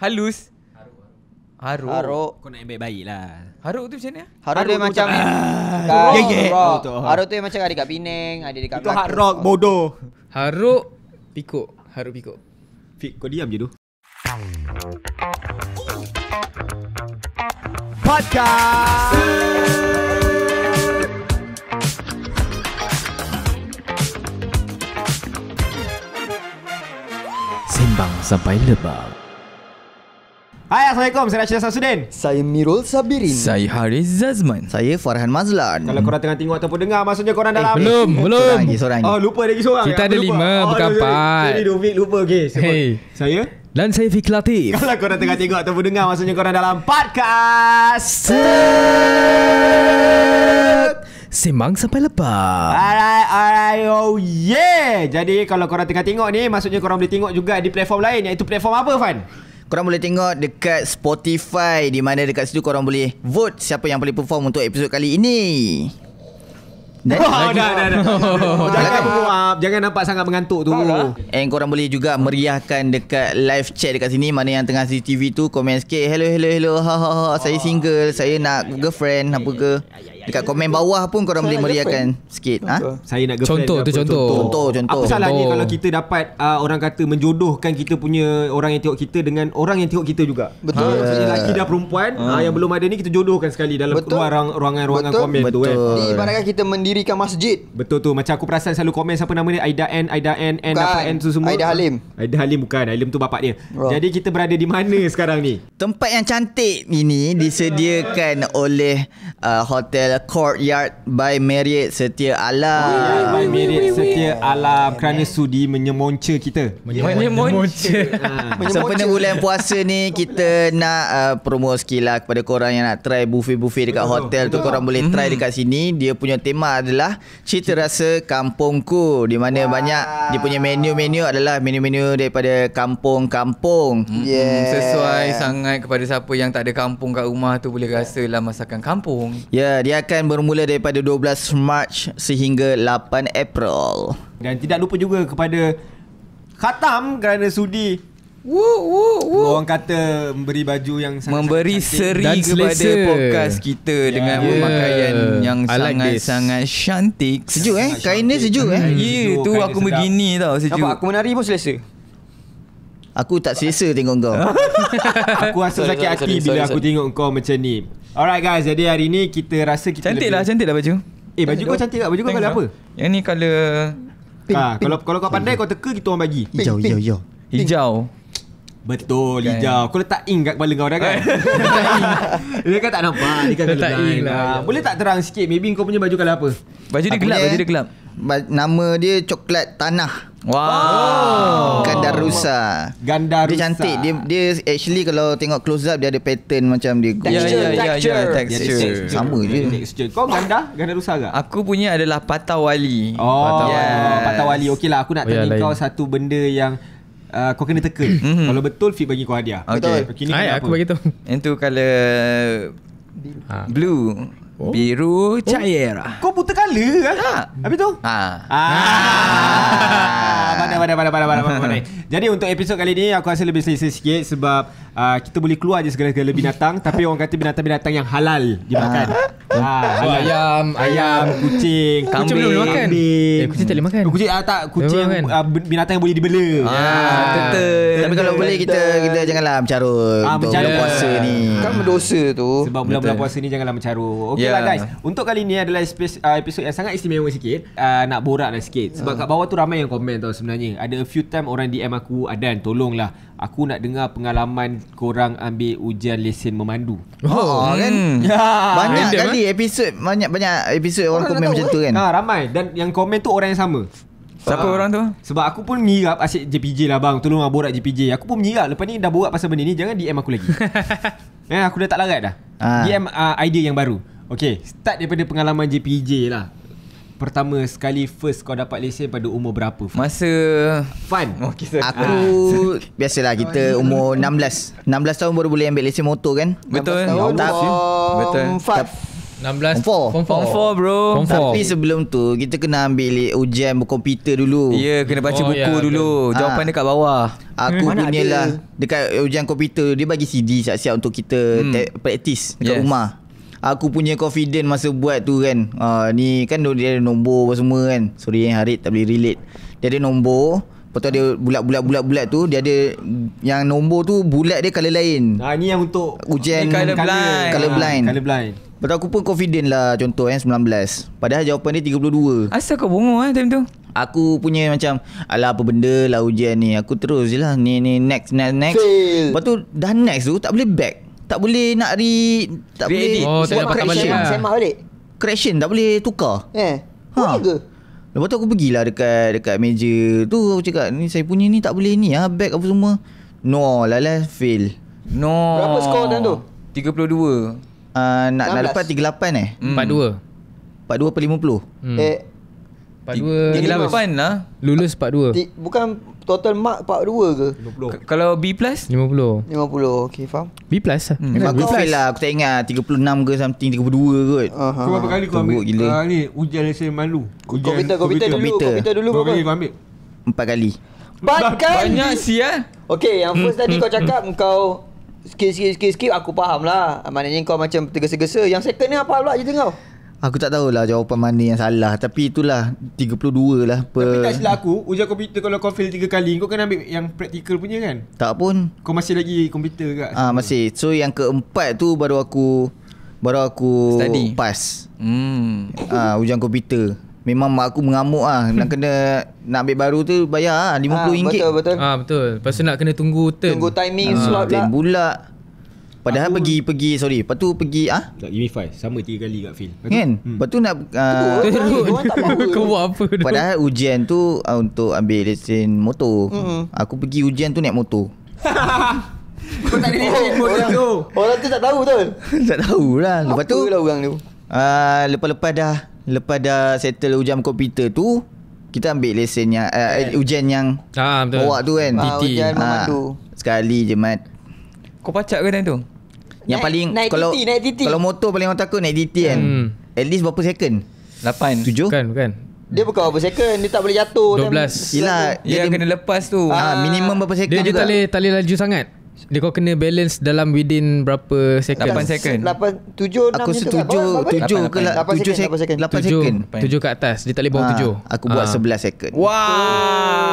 Halus Haruk Haruk Kau nak ambil baik lah Haruk tu macam ni Haruk, Haruk tu macam Ya ya Haruk tu macam ada kat Penang Ada dekat Itu hard rock bodoh Haruk Pikuk Haruk pikuk Fik kau diam je tu Podcast Sembang sampai lebar Hai Assalamualaikum Saya Rachidah Samsudin Saya Mirul Sabirin Saya Haris Zazman Saya Farhan Mazlan Kalau korang tengah tengok ataupun dengar Maksudnya korang dalam eh, Belum eh, Belum Sorang lagi sorang Oh lupa lagi sorang Kita ada lima oh, bukan empat Jadi Dovik lupa okay, sebab hey. Saya dan saya Fik Latif Kalau korang tengah tengok ataupun dengar Maksudnya korang dalam podcast Set semang sampai lepas Alright Alright Oh yeah Jadi kalau korang tengah tengok ni Maksudnya korang boleh tengok juga Di platform lain Iaitu platform apa Fan? korang boleh tengok dekat Spotify di mana dekat situ korang boleh vote siapa yang paling perform untuk episod kali ini. Dan oh, dah, dah, dah. jangan berbuap, ah, jangan nampak sangat mengantuk tu. Dan korang boleh juga meriahkan dekat live chat dekat sini mana yang tengah CCTV tu komen sikit hello hello hello ha ha ha saya single, saya nak girlfriend apa ke. Ya, ya, ya. Dekat komen bawah pun korang boleh meriahkan sikit. Ha? Saya nak girlfriend. Contoh tu contoh. Contoh, contoh. Apa salahnya kalau kita dapat uh, orang kata menjodohkan kita punya orang yang tengok kita dengan orang yang tengok kita juga. Betul. Ha, yeah. Lelaki dan perempuan hmm. uh, yang belum ada ni kita jodohkan sekali dalam betul. ruang ruangan-ruangan komen eh. betul. tu kan. Betul. Ibaratkan kita mendirikan masjid. Betul tu. Macam aku perasan selalu komen siapa nama ni Aida N, Aida N, N apa N tu semua. Aida Halim. Aida Halim bukan. Halim tu bapak dia. Oh. Jadi kita berada di mana sekarang ni? Tempat yang cantik ini disediakan oleh uh, hotel hotel Courtyard by Marriott Setia Alam. Courtyard ah, by Marriott Setia Alam kerana sudi menyemonca kita. Menyemonca. Ah. Sepanjang bulan puasa ni kita nak uh, promo sekilah kepada korang yang nak try buffet-buffet dekat betul, hotel betul. tu korang boleh try mhm. dekat sini. Dia punya tema adalah cerita rasa kampungku di mana wow. banyak dia punya menu-menu adalah menu-menu daripada kampung-kampung. Mhm. Yeah. Sesuai sangat kepada siapa yang tak ada kampung kat rumah tu boleh rasa lah masakan kampung. Ya, yeah, dia akan bermula daripada 12 Mac sehingga 8 April. Dan tidak lupa juga kepada Khatam kerana sudi Woo, woo, woo. Orang kata memberi baju yang sangat Memberi seri kepada selesa. podcast kita yeah, Dengan ya. pemakaian yang sangat-sangat like cantik Sejuk eh, kainnya sejuk eh hmm. Ya, yeah, tu aku sedap. begini tau sejuk Nampak aku menari pun selesa Aku tak selesa tengok kau Aku rasa sakit hati bila aku tengok kau macam ni Alright guys, jadi hari ni kita rasa kita cantik lah, cantik lah baju. Eh baju kau cantik tak? Baju kau kalau apa? Yang ni kalau ah, ha, kalau kalau kau pandai kau teka kita orang bagi. Hijau, pink, hijau, hijau. Hijau. Betul kan. hijau Kau letak ink kat kepala kau dah kan Dia kan tak nampak Dia kan letak ink lah, ya. ah, Boleh tak terang sikit Maybe kau punya baju kalau apa Baju dia gelap Baju dia gelap Nama dia coklat tanah Wow. Gandarusa. Gandarusa. Dia cantik. Dia dia actually kalau tengok close up dia ada pattern macam dia. Ya, ya, ya, texture. Yeah, yeah, yeah, texture. Yeah, texture. Yeah, texture. Sama yeah, je. Texture. Kau ganda? Gandarusa ke? Aku punya adalah Patawali. Oh. Patawali. Yes. Patawali. Okay lah. Aku nak oh, tanya yeah, kau lain. satu benda yang Uh, kau kena teka mm-hmm. Kalau betul Fit bagi kau hadiah okay. Betul Hai, Aku bagi tu Yang tu colour ha. Blue Oh. Biru oh. cairah. Oh. Kau buta kala kan? Ha. Habis tu? Ha. Ah. Ah. Ha. Ah. Pada, pada, pada, pada, pada, pada. Jadi untuk episod kali ni aku rasa lebih selesa sikit sebab uh, kita boleh keluar je segala-gala binatang tapi orang kata binatang-binatang yang halal dimakan. ha, ah, so, ayam, ayam, kucing, kambing. Kucing boleh makan. Kambing. Eh, kucing tak boleh makan. Kucing ah, tak kucing uh, binatang yang boleh dibela. Ha, betul. Tapi kalau boleh kita kita janganlah mencarut ha, untuk bulan puasa ni. Kan berdosa tu. Sebab bulan-bulan puasa ni janganlah mencarut. Okeylah ya. guys. Untuk kali ni adalah episod yang sangat istimewa sikit. nak borak dah sikit. Sebab kat bawah tu ramai yang komen tau sebenarnya. Ada a few time orang DM aku Adan tolonglah Aku nak dengar pengalaman korang ambil ujian lesen memandu. Oh, oh kan. Hmm. Ya. Banyak Random, kali eh? episod banyak-banyak episod orang, orang komen macam tu kan. Ha ramai dan yang komen tu orang yang sama. Siapa uh, orang tu? Sebab aku pun mengirap asyik JPJ lah bang. Tolong lah borak JPJ. Aku pun mengirap. Lepas ni dah borak pasal benda ni. Jangan DM aku lagi. eh, aku dah tak larat dah. Uh. Ah. DM uh, idea yang baru. Okay. Start daripada pengalaman JPJ lah pertama sekali first kau dapat lesen pada umur berapa? Fun? Masa fun. Oh, kisa. Aku ah. biasalah kita umur 16. 16 tahun baru boleh ambil lesen motor kan? Betul. Ya tahun. Oh, betul. Fun. 16 Form 4 bro Form 4 Tapi sebelum tu Kita kena ambil ujian komputer dulu Ya yeah, kena baca oh, buku yeah, dulu okay. Jawapan ha. dekat bawah Aku punya lah Dekat ujian komputer Dia bagi CD siap-siap untuk kita hmm. te- Practice Dekat yes. rumah aku punya confident masa buat tu kan uh, ni kan dia ada nombor apa semua kan sorry yang eh, Harit tak boleh relate dia ada nombor Lepas tu ada bulat-bulat-bulat-bulat tu Dia ada Yang nombor tu Bulat dia colour lain Ha ni yang untuk Ujian Colour blind Colour blind, ha, colour blind. Lepas tu aku pun confident lah Contoh eh 19 Padahal jawapan dia 32 Asal kau bongong eh time tu Aku punya macam ala apa benda lah ujian ni Aku terus je lah Ni ni next next next Fail. Lepas tu dah next tu Tak boleh back tak boleh nak re tak re boleh oh, buat tak correction lah. semak balik correction tak boleh tukar eh ha. boleh ke lepas tu aku pergilah dekat dekat meja tu aku cakap ni saya punya ni tak boleh ni ah ha, bag apa semua no lalas fail no berapa skor dan tu 32 uh, ah, nak 16. nak lepas 38 eh hmm. 42 42 per 50 hmm. eh Part 2 Tinggi lapan lah Lulus part 2 Bukan total mark part 2 ke? 50 Kalau B plus? 50 50 okay faham B plus lah hmm. Kan B plus lah aku tak ingat 36 ke something 32 kot uh-huh. Kau berapa kali kau ambil gila. Uh, ni ujian lesen malu ujian Komputer komputer dulu Komputer dulu Berapa dulu. kau ambil? Empat kali Empat kali? Banyak sih ya Okay yang first tadi hmm, kau hmm, hmm. cakap kau Skip skip skip skip aku faham lah Maknanya kau macam tergesa-gesa Yang second ni apa pula cerita kau? Aku tak tahulah jawapan mana yang salah Tapi itulah 32 lah per... Tapi tak silap aku Ujian komputer kalau kau fail 3 kali Kau kena ambil yang practical punya kan Tak pun Kau masih lagi komputer kat Ah ha, Masih So yang keempat tu baru aku Baru aku Study. pass hmm. Ah ha, ujian komputer Memang mak aku mengamuk ah Nak kena Nak ambil baru tu Bayar lah RM50 ha, Betul betul ha, Betul Lepas tu nak kena tunggu turn Tunggu timing ha, slot pula Turn bulat Padahal aku pergi pergi sorry, lepas tu pergi ah. Tak give me five. Sama tiga kali kat Phil. Kan? Lepas, hmm. lepas tu nak uh, Teruk. Kau buat apa? Padahal dong. ujian tu uh, untuk ambil lesen motor. Mm-hmm. Aku pergi ujian tu naik motor. Kau tak ada lesen motor tu. Orang tu tak tahu tu. tak tahulah. Lepas tu lah orang tu. Ah uh, lepas-lepas dah lepas dah settle ujian komputer tu kita ambil lesennya uh, eh, eh. ujian yang ah, betul. bawa tu kan. Ah, ujian memandu. Ah, tu sekali je mat. Kau pacak ke time tu? Yang naik, paling naik kalau, titi, naik titi. kalau motor paling orang takut naik DT hmm. kan. At least berapa second? Lapan. Tujuh? Kan, bukan. Dia bukan berapa second, dia tak boleh jatuh. 12. Yelah, dia, dia, kena lepas tu. Ah, ah. minimum berapa second Dia juga tak boleh, tak boleh laju sangat. Dia kau kena balance dalam within berapa second? Lapan second. Lapan tujuh. 6 aku setuju tujuh. 7, Lapan second. Lapan second. Tujuh ke atas. 7, 7, 7, 7, 7, 7, 7, 7, 7, 7,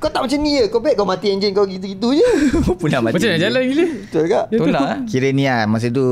kau tak macam ni ya, Kau baik kau mati enjin kau gitu-gitu je. Pula mati. Macam nak jalan gila. Betul tak? Betul lah. Kira ni ah masa tu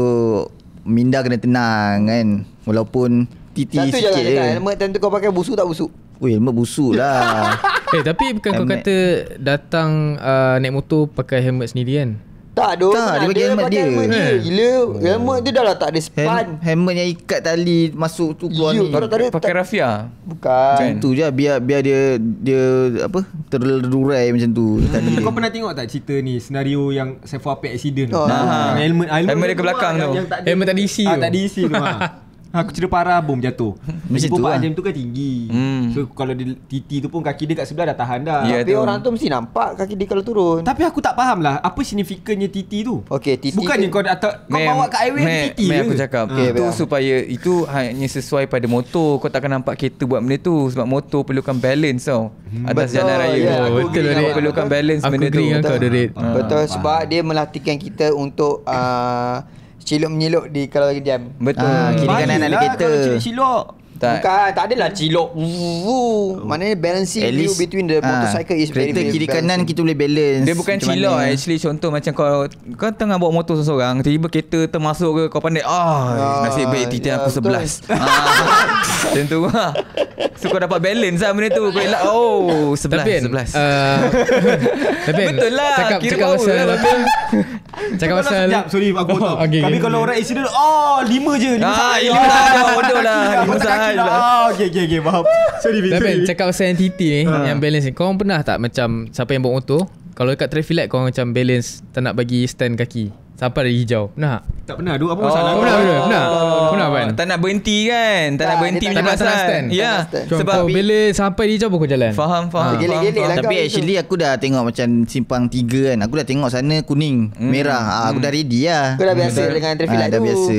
minda kena tenang kan. Walaupun titi Satu sikit. Satu jalan tentu kau pakai busu tak busu? Weh, helmet busuk lah. eh, tapi bukan kau kata datang uh, naik motor pakai helmet sendiri kan? Tak ada Tak dia pakai helmet dia hmm. Gila yeah. Helmet dia dah lah tak ada span Helmet yang ikat tali Masuk tu keluar ya, ni Pakai rafia Bukan Macam tu je Biar biar dia Dia apa Terdurai macam tu hmm. tali. Kau pernah tengok tak cerita ni Senario yang Sefo Ape accident oh. ah. Helmet dia ke belakang tu Helmet tak diisi ah, Tak diisi tu ah. Ha, aku cerita parah boom jatuh. Macam tu lah. tu kan tinggi. Hmm. So kalau dia titi tu pun kaki dia kat sebelah dah tahan dah. Yeah, Tapi tu. orang tu mesti nampak kaki dia kalau turun. Tapi aku tak faham lah apa signifikannya titi tu. Okay, titi Bukan ke... kau dah kau bawa kat airway may, titi may, aku cakap. Okay, itu ah. supaya itu hanya sesuai pada motor. Kau takkan nampak kereta buat benda tu. Sebab motor perlukan balance tau. Hmm. Atas jalan raya. Yeah, aku betul. Betul. Dia perlukan balance aku benda agree dengan kau, Betul. Ah, sebab dia melatihkan kita untuk... Ah, cilok menyelok di kalau lagi jam. Betul. Ah, kiri kanan ada lah kereta. Kalau cilok. Tak. Bukan, tak adalah cilok. Oh. Mana balancing At view between the ah, motorcycle ah, is very Kereta kiri balancing. kanan kita boleh balance. Dia bukan cilok actually contoh macam kau kau tengah bawa motor seorang tiba kereta termasuk ke kau pandai oh, ah nasib baik ya titik ya, aku sebelas. Tentu ah. ah. So kau dapat balance lah benda tu Kau elak Oh Sebelas kan, sebelas. Uh, tapi kan, Betul lah cakap, Kira cakap pasal, lah Cakap kalau pasal sekejap, Sorry aku potong okay, Kami okay, kalau okay. orang accident Oh lima je Lima ah, sahaja Lima sahaja Bodoh lah Lima sahaja lah. ah, Okay okay okay Faham Sorry Tapi sorry. cakap pasal entity ni ah. Yang balance ni Korang pernah tak macam Siapa yang bawa motor Kalau dekat traffic light Korang macam balance Tak nak bagi stand kaki Sampai dari hijau Pernah Tak pernah Dua apa masalah oh, Pernah oh, pernah Pernah oh, Pernah kan Tak nak berhenti kan Tak, tak nak berhenti ya. Tak nak stand Ya yeah. Sebab Kau bila sampai di hijau Kau jalan Faham faham, ha. faham, lah faham. Tapi faham. actually aku dah tengok Macam simpang tiga kan Aku dah tengok sana Kuning hmm. Merah hmm. Aku dah hmm. ready lah Kau dah hmm. biasa hmm. Dengan traffic ah, light ha, Dah biasa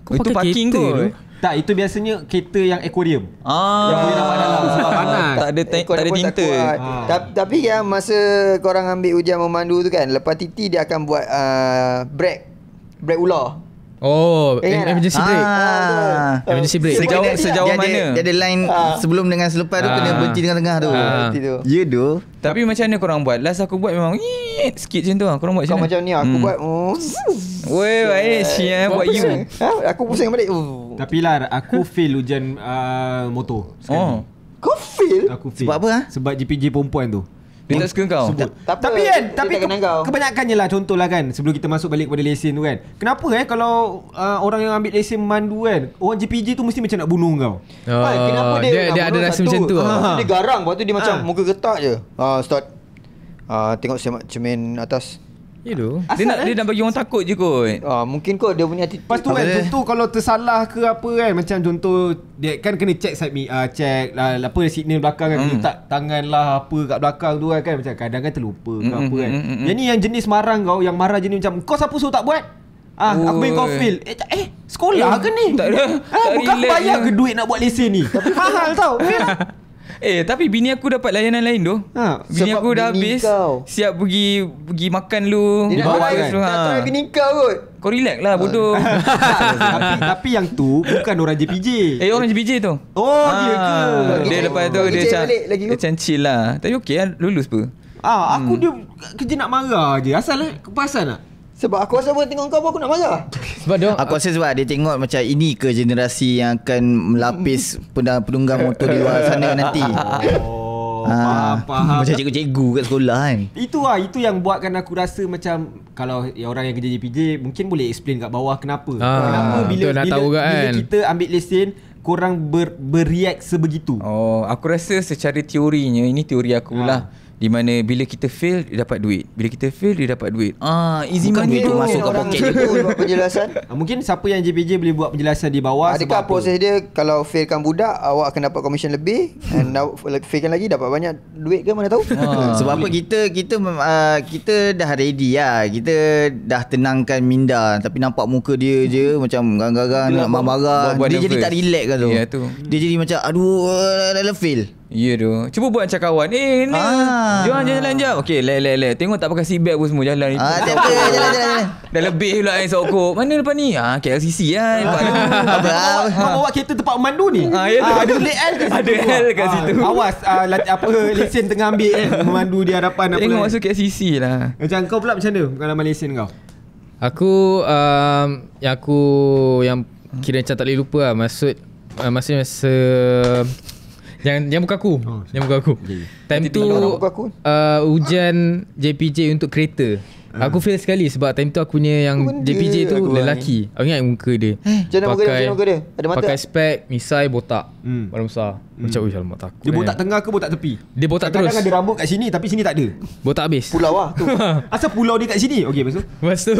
Kau itu pakai parking kereta tu. Tak, itu biasanya kereta yang aquarium. Ah. Yang boleh nampak dalam. Sebab panas. Tak ada, eh, tank, tak ada tinta. Tak ah. Tapi yang masa korang ambil ujian memandu tu kan, lepas titi dia akan buat uh, break. Break ular. Oh, yeah. emergency break. Ah. Oh, emergency break. Sejauh dia, sejauh dia, mana? Dia, dia ada line ah. sebelum dengan selepas tu kena ah. berhenti tengah-tengah tu. Ah. Berhenti Ya yeah, doh. Tapi macam mana korang buat? Last aku buat memang sikit macam tu ah. Korang buat macam mana? Macam ni aku hmm. buat. Oh. Wei, wei, sia buat you. Ha? Aku pusing balik. Oh. Tapi lah aku feel hujan uh, ah, motor sekarang. Oh. Kau feel? Aku feel. Sebab apa? Ha? Sebab GPJ perempuan tu. Dia tak suka kau Tapi kan tapi Kebanyakannya lah Contohlah kan Sebelum kita masuk balik Kepada lesen tu kan Kenapa eh Kalau uh, orang yang ambil lesen Mandu kan Orang JPG tu Mesti macam nak bunuh kau ah, Kenapa dia Dia, ada rasa satu, macam tu uh, Dia ah. garang Lepas dia macam Muka ketak je uh, Start uh, Tengok semak cermin atas Ya tu. Dia nak eh? dia nak bagi orang takut je kot. Ah mungkin kot dia punya attitude. Pastu kan contoh kalau tersalah ke apa kan macam contoh dia kan kena check side me uh, check lah, lah apa signal belakang kan minta mm. tangan lah apa kat belakang tu kan macam kadang kan terlupa ke mm apa hmm, kan. Hmm, hmm. Yang ni yang jenis marah kau yang marah jenis macam kau siapa suruh tak buat? Ah, aku aku kau feel. Eh, sekolah eh, ke ni? Tak ada. Ah, bukan bayar ke duit nak buat lesen ni? Tapi hal tau. Okay lah. Eh tapi bini aku dapat layanan lain tu ha, Bini aku dah bini habis kau. Siap pergi Pergi makan lu Dia nak makan Dia ha. bini kau kot Kau relax lah ha. bodoh tapi, tapi yang tu Bukan orang JPJ Eh orang JPJ tu Oh ha, dia ah, ke Dia lepas tu Dia macam Dia macam chill lah Tapi okey lah Lulus pun Ah, aku hmm. dia kerja nak marah je. Asal lah, eh, kepasan lah. Sebab aku rasa pun tengok kau pun aku nak marah. Sebab dia Aku rasa sebab dia tengok macam ini ke generasi yang akan melapis penunggang motor di luar sana nanti. Oh. Ha. Faham, faham. Macam cikgu-cikgu kat sekolah kan. Itu lah. Itu yang buatkan aku rasa macam kalau orang yang kerja JPJ mungkin boleh explain kat bawah kenapa. Ha. Kenapa bila, bila, bila, kan. bila kita ambil lesen kurang ber, bereact sebegitu. Oh, aku rasa secara teorinya ini teori aku ha. lah di mana bila kita fail dia dapat duit bila kita fail dia dapat duit ah easy Bukan money tu masuk ke poket dia buat penjelasan ah, mungkin siapa yang JPJ boleh buat penjelasan di bawah adakah sebab proses apa? dia kalau failkan budak awak akan dapat komisen lebih and now failkan lagi dapat banyak duit ke mana tahu ah, sebab boleh. apa kita kita uh, kita dah ready lah kita dah tenangkan minda tapi nampak muka dia je hmm. macam garang-garang nak marah-marah dia jadi first. tak relax kan tu. dia jadi macam aduh uh, fail Ya tu. Cuba buat macam kawan. Eh, ni. Ah. jalan-jalan jap. Okey, lek lek lek. Tengok tak pakai seatbelt pun semua jalan. Ah, tak apa. Jalan jalan jalan. Dah lebih pula yang sokok. Mana lepas ni? Ah, KLCC lah. Kan. Ha. Ah. Mau bawa kereta tempat memandu ni? Ah, ya tu. Ah, ada L ke situ? Ada L kat ah, situ. awas. Ah, lati, apa lesen tengah ambil eh. Memandu di hadapan. Tengok apa Tengok kan. masuk KLCC lah. Macam kau pula macam mana? Kalau lesen kau? Aku, um, yang aku yang kira macam tak boleh lupa lah. Maksud, uh, masa masa Jangan jangan buka aku. Oh, jangan buka aku. Okay. Time tu uh, hujan JPJ untuk kereta. Uh. Aku fail sekali sebab time tu aku punya yang Benda JPJ tu aku lelaki. Ni. Aku ingat muka dia. Jangan eh, muka dia, muka dia. Ada mata. Pakai spek, misai, botak. Hmm. Barang besar. Hmm. Macam uish alamak takut. Dia kan. botak tengah ke botak tepi? Dia botak Kadang terus. Kadang-kadang ada rambut kat sini tapi sini tak ada. Botak habis. Pulau lah tu. Asal pulau dia kat sini? okey lepas tu.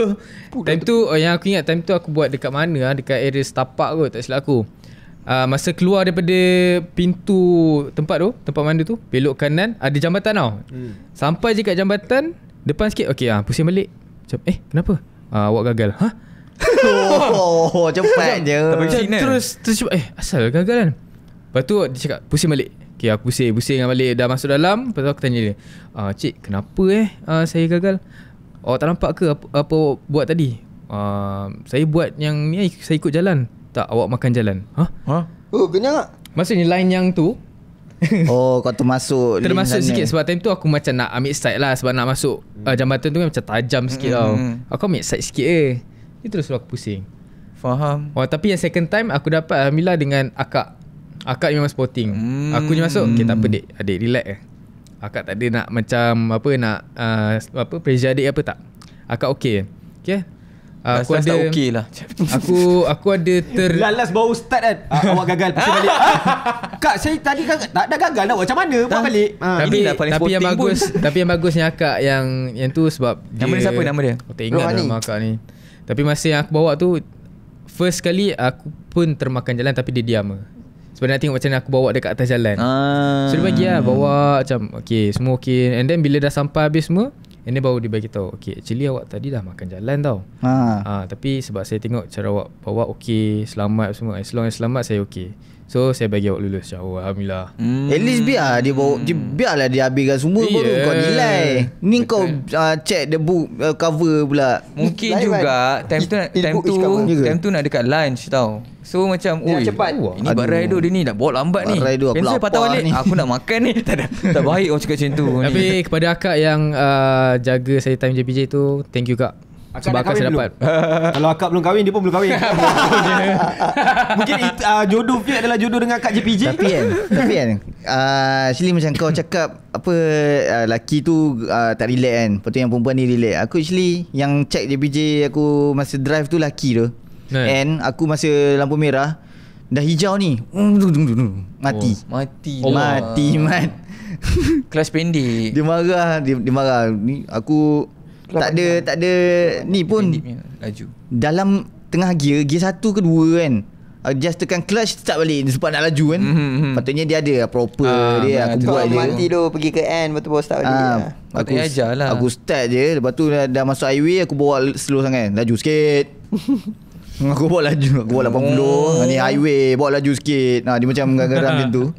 time tu oh, yang aku ingat time tu aku buat dekat mana? Ah, dekat area setapak kot tak silap aku uh, masa keluar daripada pintu tempat tu, tempat mandi tu, belok kanan ada jambatan tau. Hmm. Sampai je kat jambatan, depan sikit. Okey, ah uh, pusing balik. Macam, eh, kenapa? uh, awak gagal. Ha? Huh? Oh, cepat je. Terus terus cepat. Eh, asal gagal kan? Lepas tu dia cakap pusing balik. Okey, aku ah, pusing, pusing balik dah masuk dalam. Lepas tu aku tanya dia, uh, cik, kenapa eh uh, saya gagal?" Oh, tak nampak ke apa, apa buat tadi? Uh, saya buat yang ni saya ikut jalan tak awak makan jalan. Ha? Ha? Oh, kenyang tak? Maksudnya line yang tu Oh kau tu masuk. Termasuk sikit Sebab time tu aku macam nak ambil side lah Sebab nak masuk uh, jambatan tu kan macam tajam sikit mm-hmm. tau Aku ambil side sikit eh Ni terus aku pusing Faham Wah, oh, Tapi yang second time aku dapat Alhamdulillah dengan akak Akak memang sporting mm. Aku je masuk mm. Okay takpe dek Adik relax eh Akak tak ada nak macam apa nak uh, apa pressure adik apa tak. Akak okey. Okey. Ah, aku ada tak okay lah Aku aku ada ter Lalas baru start kan uh, Awak gagal Pusing balik Kak saya tadi gag- kan- tak, ada gagal lah Macam mana Buat balik ha, Tapi, lah paling tapi yang bagus Tapi yang bagusnya akak Yang yang tu sebab dia, Nama dia siapa nama dia Aku oh, tak ingat Rohani. nama akak ni Tapi masa yang aku bawa tu First kali Aku pun termakan jalan Tapi dia diam Sebenarnya nak tengok macam mana Aku bawa dekat atas jalan ah. So dia bagi lah Bawa macam okey, semua okay And then bila dah sampai habis semua And dia baru dia bagi tahu Okay actually awak tadi dah makan jalan tau ha. Ha, Tapi sebab saya tengok cara awak bawa okay Selamat semua As long as selamat saya okay So saya bagi awak lulus Syah ya oh, Alhamdulillah hmm. At least biar dia bawa hmm. dia, Biarlah dia habiskan semua yeah. Baru kau nilai Ni Betul. kau uh, check the book uh, Cover pula Mungkin Lain juga Time tu Time tu Time tu nak dekat lunch tau So macam Oi, Ini cepat Ini barai tu dia ni Nak bawa lambat ni Barai tu aku Pencil lapar ni Aku nak makan ni Tak, ada, tak baik orang cakap macam tu Tapi kepada akak yang uh, Jaga saya time JPJ tu Thank you kak Akak Sebab akak saya dapat Kalau akak belum kahwin Dia pun belum kahwin Mungkin it, uh, jodoh Fiat adalah jodoh Dengan akak JPJ Tapi kan Tapi kan uh, Actually macam kau cakap Apa uh, Laki tu uh, Tak relax kan Lepas tu yang perempuan ni relax Aku actually Yang check JPJ Aku masa drive tu Laki tu yeah. And Aku masa lampu merah Dah hijau ni um, Mati oh, Mati oh. Mati mat Kelas pendek Dia marah Dia, dia marah ni, Aku tak ada tak ada ni pun laju. Dalam tengah gear, gear satu ke 2 kan. Uh, Adjust tekan clutch start balik sebab nak laju kan. Mm-hmm. Patutnya dia ada proper uh, dia aku buat dia. Kalau Mati tu pergi ke end betul baru start balik. Uh, dia. aku ajarlah. Aku start je lepas tu dah, dah masuk highway aku bawa slow sangat. Laju sikit. aku bawa laju aku bawa 80 oh. ni highway bawa laju sikit nah dia macam gerang-gerang macam tu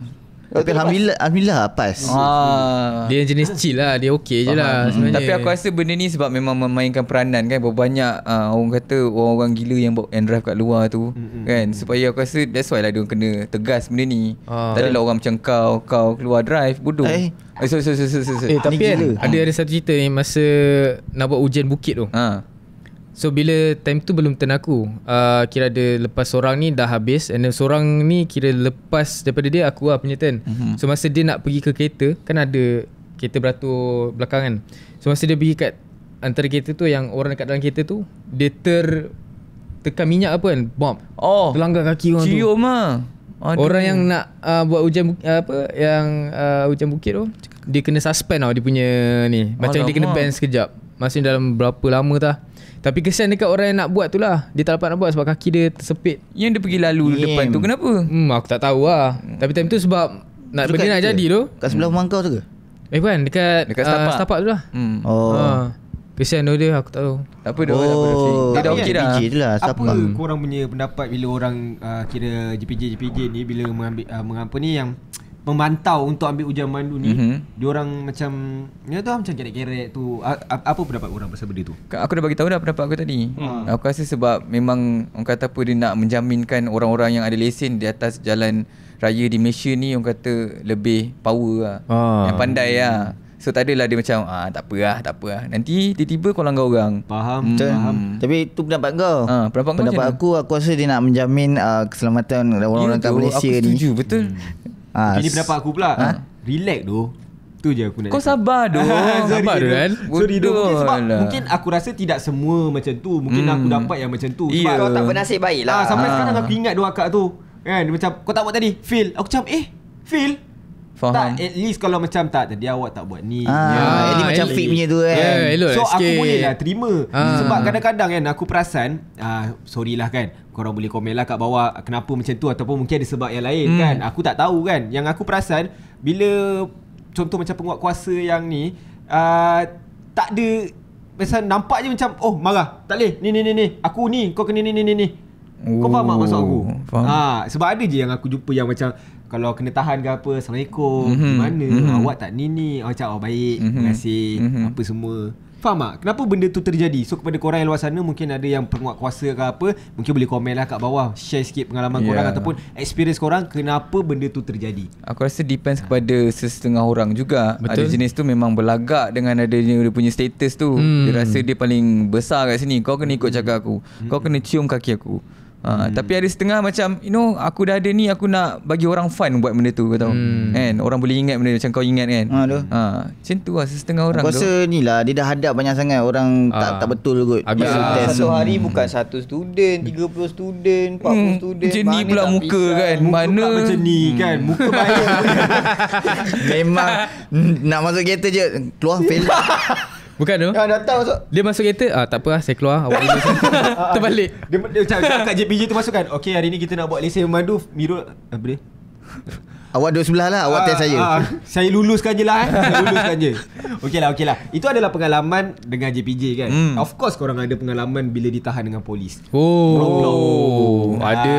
Tapi alhamdulillah, alhamdulillah lah, pas. Ah. Dia jenis chill lah, dia okey je lah sebenarnya. Tapi aku rasa benda ni sebab memang memainkan peranan kan. Banyak uh, ah, orang kata orang-orang gila yang bawa and drive kat luar tu hmm kan. Supaya aku rasa that's why lah dia kena tegas benda ni. Ah. Tak adalah orang macam kau, kau keluar drive, bodoh. Eh. Eh, so, so, so, so, so. eh tapi kan ada, ada satu cerita ni masa nak buat ujian bukit tu. Ha. So bila time tu belum turn aku uh, Kira ada lepas seorang ni dah habis And then seorang ni kira lepas daripada dia aku lah punya turn mm-hmm. So masa dia nak pergi ke kereta Kan ada kereta beratur belakang kan So masa dia pergi kat antara kereta tu Yang orang dekat dalam kereta tu Dia ter tekan minyak apa kan Bomb oh, Terlanggar kaki orang tu Cium lah Aduh. Orang yang nak uh, buat hujan uh, apa yang uh, hujan bukit tu dia kena suspend tau dia punya ni macam Alamak. dia kena ban sekejap masih dalam berapa lama tah tapi kesian dekat orang yang nak buat tu lah Dia tak dapat nak buat sebab kaki dia tersepit Yang dia pergi lalu Damn. depan tu kenapa? Hmm, aku tak tahu lah hmm. Tapi time tu sebab nak Benda nak jadi eh? tu Kat sebelah rumah kau tu ke? Eh bukan dekat Dekat setapak, uh, setapak tu lah hmm. Oh ha. Kesian tu dia aku tak tahu Tak apa dia oh. Dia dah okey dah DJ lah Apa korang punya pendapat Bila orang uh, kira JPJ-JPJ ni Bila mengambil uh, Mengapa ni yang memantau untuk ambil ujian mandu ni mm-hmm. dia orang macam ni ya tu macam geret-geret tu apa pendapat orang pasal benda tu aku dah bagi tahu dah pendapat aku tadi hmm. aku rasa sebab memang orang kata apa dia nak menjaminkan orang-orang yang ada lesen di atas jalan raya di Malaysia ni orang kata lebih power lah ah. yang pandai lah So tak adalah dia macam ah tak apalah tak apalah. Nanti tiba-tiba kau langgar orang. Faham, hmm. faham. Tapi tu pendapat kau. Ha, pendapat, pendapat kau. Pendapat aku aku rasa dia nak menjamin uh, keselamatan orang-orang ya, kat Malaysia ni. Aku setuju, betul. Hmm. Ini ah, ha, pendapat aku pula. Ha? Relax tu. Tu je aku nak. Kau sabar doh, sabar doh. kan. Sorry tu. Mungkin aku rasa tidak semua macam tu. Mungkin hmm. aku dapat yang macam tu. Sebab yeah. kau tak bernasib baik lah. Ha, ah, sampai ha. sekarang aku ingat dua akak tu. Kan macam kau tak buat tadi. Feel. Aku macam eh. Feel. Faham. Tak, at least kalau macam tak tadi awak tak buat ni. Ah, ya, ini ah, macam fit punya tu kan. Yeah, so SK. aku boleh lah terima. Ah. Sebab kadang-kadang kan aku perasan, ah, sorry lah kan. Korang boleh komen lah kat bawah kenapa macam tu ataupun mungkin ada sebab yang lain hmm. kan. Aku tak tahu kan. Yang aku perasan, bila contoh macam penguat kuasa yang ni, ah, tak ada, macam nampak je macam, oh marah, tak boleh, ni ni ni ni, aku ni, kau kena ni ni ni ni. Kau faham tak maksud aku? Oh, faham. Ha, sebab ada je yang aku jumpa yang macam kalau kena tahan ke apa, Assalamualaikum, mm-hmm. mana, mm-hmm. awak tak ni ni, awak cakap, oh, baik, mm-hmm. terima mm-hmm. apa semua. Faham tak? Kenapa benda tu terjadi? So kepada korang yang luar sana mungkin ada yang penguat kuasa ke apa Mungkin boleh komen lah kat bawah Share sikit pengalaman yeah. korang ataupun experience korang Kenapa benda tu terjadi? Aku rasa depends ha. kepada sesetengah orang juga Betul. Ada jenis tu memang berlagak dengan adanya dia punya status tu hmm. Dia rasa dia paling besar kat sini Kau kena ikut jaga aku hmm. Kau kena cium kaki aku Uh, hmm. Tapi ada setengah macam You know Aku dah ada ni Aku nak bagi orang fun Buat benda tu kau tahu hmm. kan? Orang boleh ingat benda Macam kau ingat kan Aduh. Uh, ah, Macam tu lah Setengah orang aku tu Aku rasa ni lah Dia dah hadap banyak sangat Orang uh. tak tak betul kot Agak ya, Satu so. hari bukan satu student 30 student 40 hmm. student Macam ni pula muka pisang. kan Muka mana? tak macam ni kan? hmm. kan Muka bayar Memang Nak masuk kereta je Keluar fail Bukan tu. Ha datang masuk. Dia masuk kereta. Ah tak apa lah, saya keluar awak dulu. Ah, ah, Terbalik. Dia dia cakap kat JPJ tu masukkan. Okey hari ni kita nak buat lesen memandu Mirul apa dia? Awak duduk sebelah lah Awak uh, test saya uh, Saya luluskan je lah eh. luluskan je Okey lah okey lah Itu adalah pengalaman Dengan JPJ kan mm. Of course korang ada pengalaman Bila ditahan dengan polis Oh, oh Ada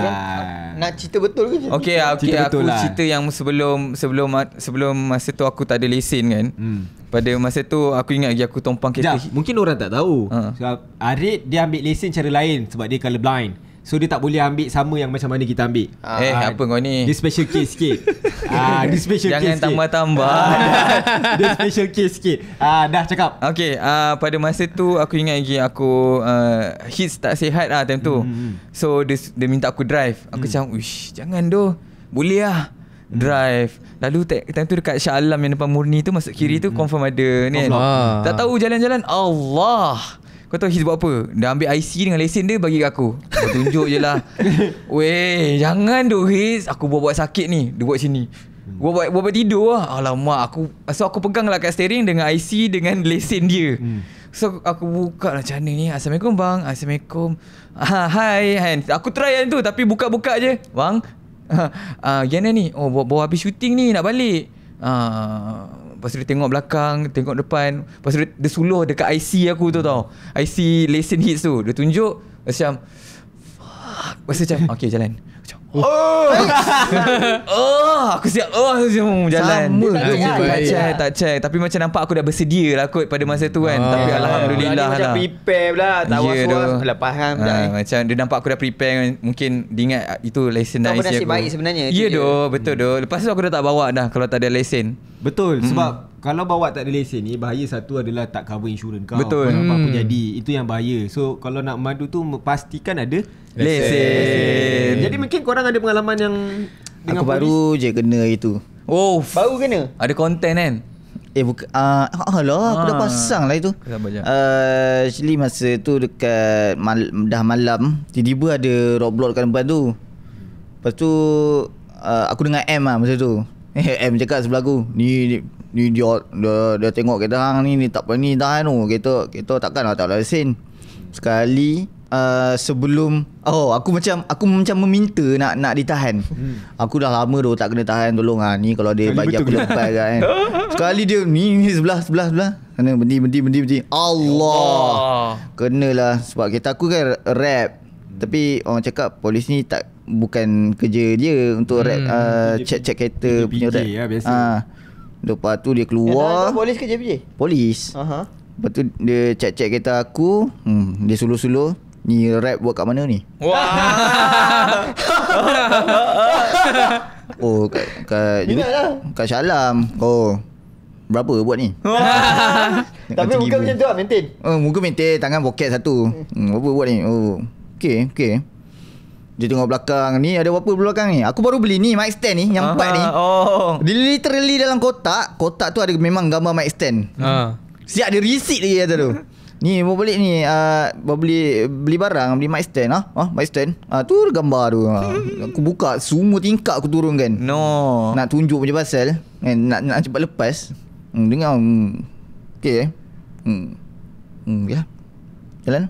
ah. Nak cerita betul ke Okey lah okay, Aku betul lah. cerita yang sebelum Sebelum sebelum masa tu Aku tak ada lesen kan mm. Pada masa tu Aku ingat lagi aku tumpang kereta Mungkin orang tak tahu uh. Ha. Arit dia ambil lesen cara lain Sebab dia colorblind blind So dia tak boleh ambil sama yang macam mana kita ambil. Eh, ah, eh, apa kau ni? Dia special case sikit. ah, dia special Jangan case Jangan tambah-tambah. Ah, dia special case sikit. Ah, dah cakap. Okay, ah, pada masa tu aku ingat lagi aku uh, hits tak sihat lah time tu. Hmm, hmm, hmm So dia, dia minta aku drive. Aku mm. macam, wish, jangan doh. Boleh lah. Drive Lalu time tu dekat Syah Alam Yang depan Murni tu Masuk kiri tu Confirm ada ni kan? Tak tahu jalan-jalan Allah kau tahu Hiz apa? Dia ambil IC dengan lesen dia bagi kat aku. Aku tunjuk je lah. Weh, jangan duk Hiz. Aku buat-buat sakit ni. Dia buat sini. Hmm. Gua buat buat tidur lah. Alamak, aku so aku pegang lah kat steering dengan IC dengan lesen dia. Hmm. So aku buka lah channel ni. Assalamualaikum bang. Assalamualaikum. hai, ah, ha, Aku try yang tu tapi buka-buka je. Bang. Ah, uh, ni? Oh, bawa, bawa habis syuting ni nak balik. Ah, uh, Lepas tu dia tengok belakang, tengok depan. Lepas tu dia, dia suluh dekat IC aku tu tau. IC lesson hits tu. Dia tunjuk macam... Fuck. Lepas tu macam, okay jalan macam Oh. Oh. oh. aku siap oh aku siap um, jalan. Sama dia tak, check, tak, check, tak check tapi macam nampak aku dah bersedia lah kot pada masa tu kan. Oh. Tapi yeah. alhamdulillah dia lah. Macam prepare pula tak yeah, was-was lah faham ha, tak. Ah, macam dia nampak aku dah prepare mungkin dia ingat itu lesen dah isi aku. Baik sebenarnya. Ya yeah, doh betul doh. Lepas tu aku dah tak bawa dah kalau tak ada lesen. Betul mm. sebab hmm kalau bawa tak ada lesen ni bahaya satu adalah tak cover insurans kau Betul. kalau apa-apa hmm. jadi itu yang bahaya so kalau nak madu tu pastikan ada lesen, lesen. lesen. jadi mungkin korang ada pengalaman yang dengan aku baru polis. je kena itu oh baru kena ada konten kan Eh buka uh, Alah aku dah ah. pasang lah itu uh, Actually masa tu dekat mal, Dah malam Tiba-tiba ada roadblock kat depan tu Lepas uh, Aku dengar M ah masa tu M cakap sebelah aku Ni, ni ni dia dia, dia tengok kereta hang ni ni tak ni dah anu oh, kereta kereta takkan lah tak ada lesen sekali uh, sebelum oh aku macam aku macam meminta nak nak ditahan hmm. aku dah lama tu tak kena tahan tolong ah ni kalau dia kali bagi aku lepas kan, kan sekali dia ni, ni sebelah sebelah sebelah kena berhenti berhenti berhenti Allah Allah kenalah sebab kita aku kan rap tapi orang cakap polis ni tak bukan kerja dia untuk hmm. rap uh, check check kereta punya rap ya, Lepas tu dia keluar. Dia polis ke JPJ? Polis. Aha. Lepas tu dia cek-cek kereta aku. Hmm, dia suluh-suluh. Ni rap buat kat mana ni? Wah. oh, kat, kat, juga, lah. kat Shalam. Oh. Berapa buat ni? Tapi muka macam tu lah, maintain. Oh, muka maintain, tangan poket satu. Hmm, berapa hmm, buat ni? Oh, okay, okay. Dia tengok belakang ni ada apa belakang ni? Aku baru beli ni mic stand ni yang empat ni. Oh. Dia literally dalam kotak, kotak tu ada memang gambar mic stand. Uh. Siap ada receipt lagi kata tu. ni mau beli ni uh, ah, mau beli beli barang beli mic stand ah ah mic stand ah tu gambar tu ah. aku buka semua tingkap aku turunkan no nak tunjuk macam pasal eh, nak nak cepat lepas hmm, dengar hmm. okey eh. hmm hmm ya jalan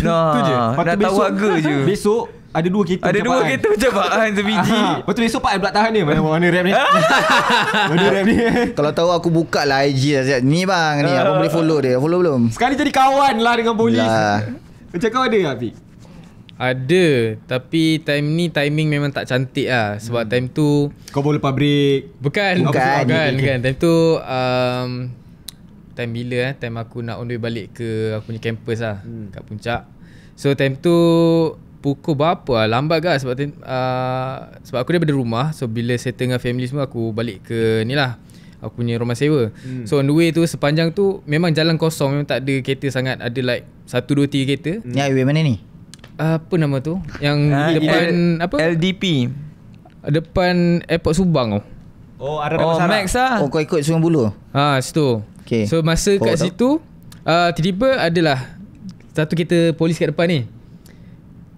no tu je patut tahu harga je besok ada dua kereta Ada dua kereta percabaan kan? sebiji. Lepas ha, ha. tu besok Pak I pula tahan ni, Mana mana rap ni? mana rap ni? Kalau tahu aku buka lah IG lah Ni bang ni. Aku boleh follow dia. Follow belum? Sekali jadi kawan lah dengan polis. Lah. Macam kau ada Abi? Ada Tapi time ni timing memang tak cantik lah Sebab hmm. time tu Kau boleh lepas break Bukan Bukan, bukan, Time tu um, Time bila eh Time aku nak on way balik ke Aku punya campus lah hmm. Kat puncak So time tu pukul berapa lah lambat ke kan? sebab, uh, sebab aku dia berada rumah so bila settle dengan family semua aku balik ke ni lah aku punya rumah sewa hmm. so on the way tu sepanjang tu memang jalan kosong memang tak ada kereta sangat ada like satu dua tiga kereta hmm. ni highway mana ni? apa nama tu? yang uh, depan L- apa? LDP depan airport Subang tu oh. oh ada oh, Masara. Max lah oh kau ikut Sungai Bulu? ha situ okay. so masa Pok kat tau. situ uh, tiba-tiba adalah satu kereta polis kat depan ni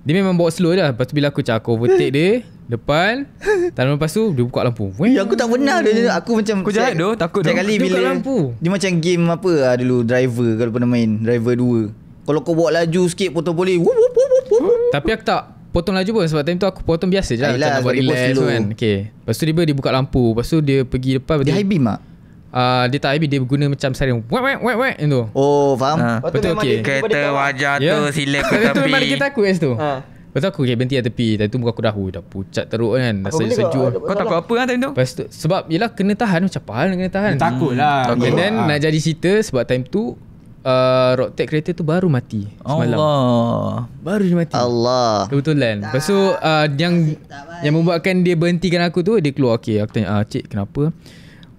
dia memang bawa slow je lah Lepas tu bila aku cakap, Aku overtake dia Depan Tahun lepas tu Dia buka lampu Weh. Ya, aku tak pernah dia, Aku macam Kau jahat doh Takut doh kali dia bila lampu Dia macam game apa lah dulu Driver kalau pernah main Driver 2 Kalau kau buat laju sikit Potong boleh wuh, wuh, wuh, wuh, wuh. Tapi aku tak Potong laju pun Sebab time tu aku potong biasa je lah Ayla, Macam nak buat relax kan okay. Lepas tu dia, dia buka lampu Lepas tu dia pergi depan Dia high beam tak? Ah? Uh, dia tak IB dia guna macam siren wek wek wek wek tu. Oh, faham. Ha. Betul okey. Kereta wajah tu yeah. silap ke tepi. Ah. Tu memang kita aku tu. Ha. Betul aku okay, berhenti at tepi. Tapi tu muka aku dah hu dah pucat teruk kan. Rasa sejuk. Kau, takut apa kan time tu? Pastu sebab yalah kena tahan macam apa hal kena tahan. Lah. Hmm. Takutlah. Takut. And then ha. nak jadi cerita sebab time tu uh, Rotek kereta tu baru mati semalam. Allah. Baru dia mati. Allah. kebetulan. kan. Lepas tu uh, yang yang membuatkan dia berhentikan aku tu dia keluar okey aku tanya ah cik kenapa?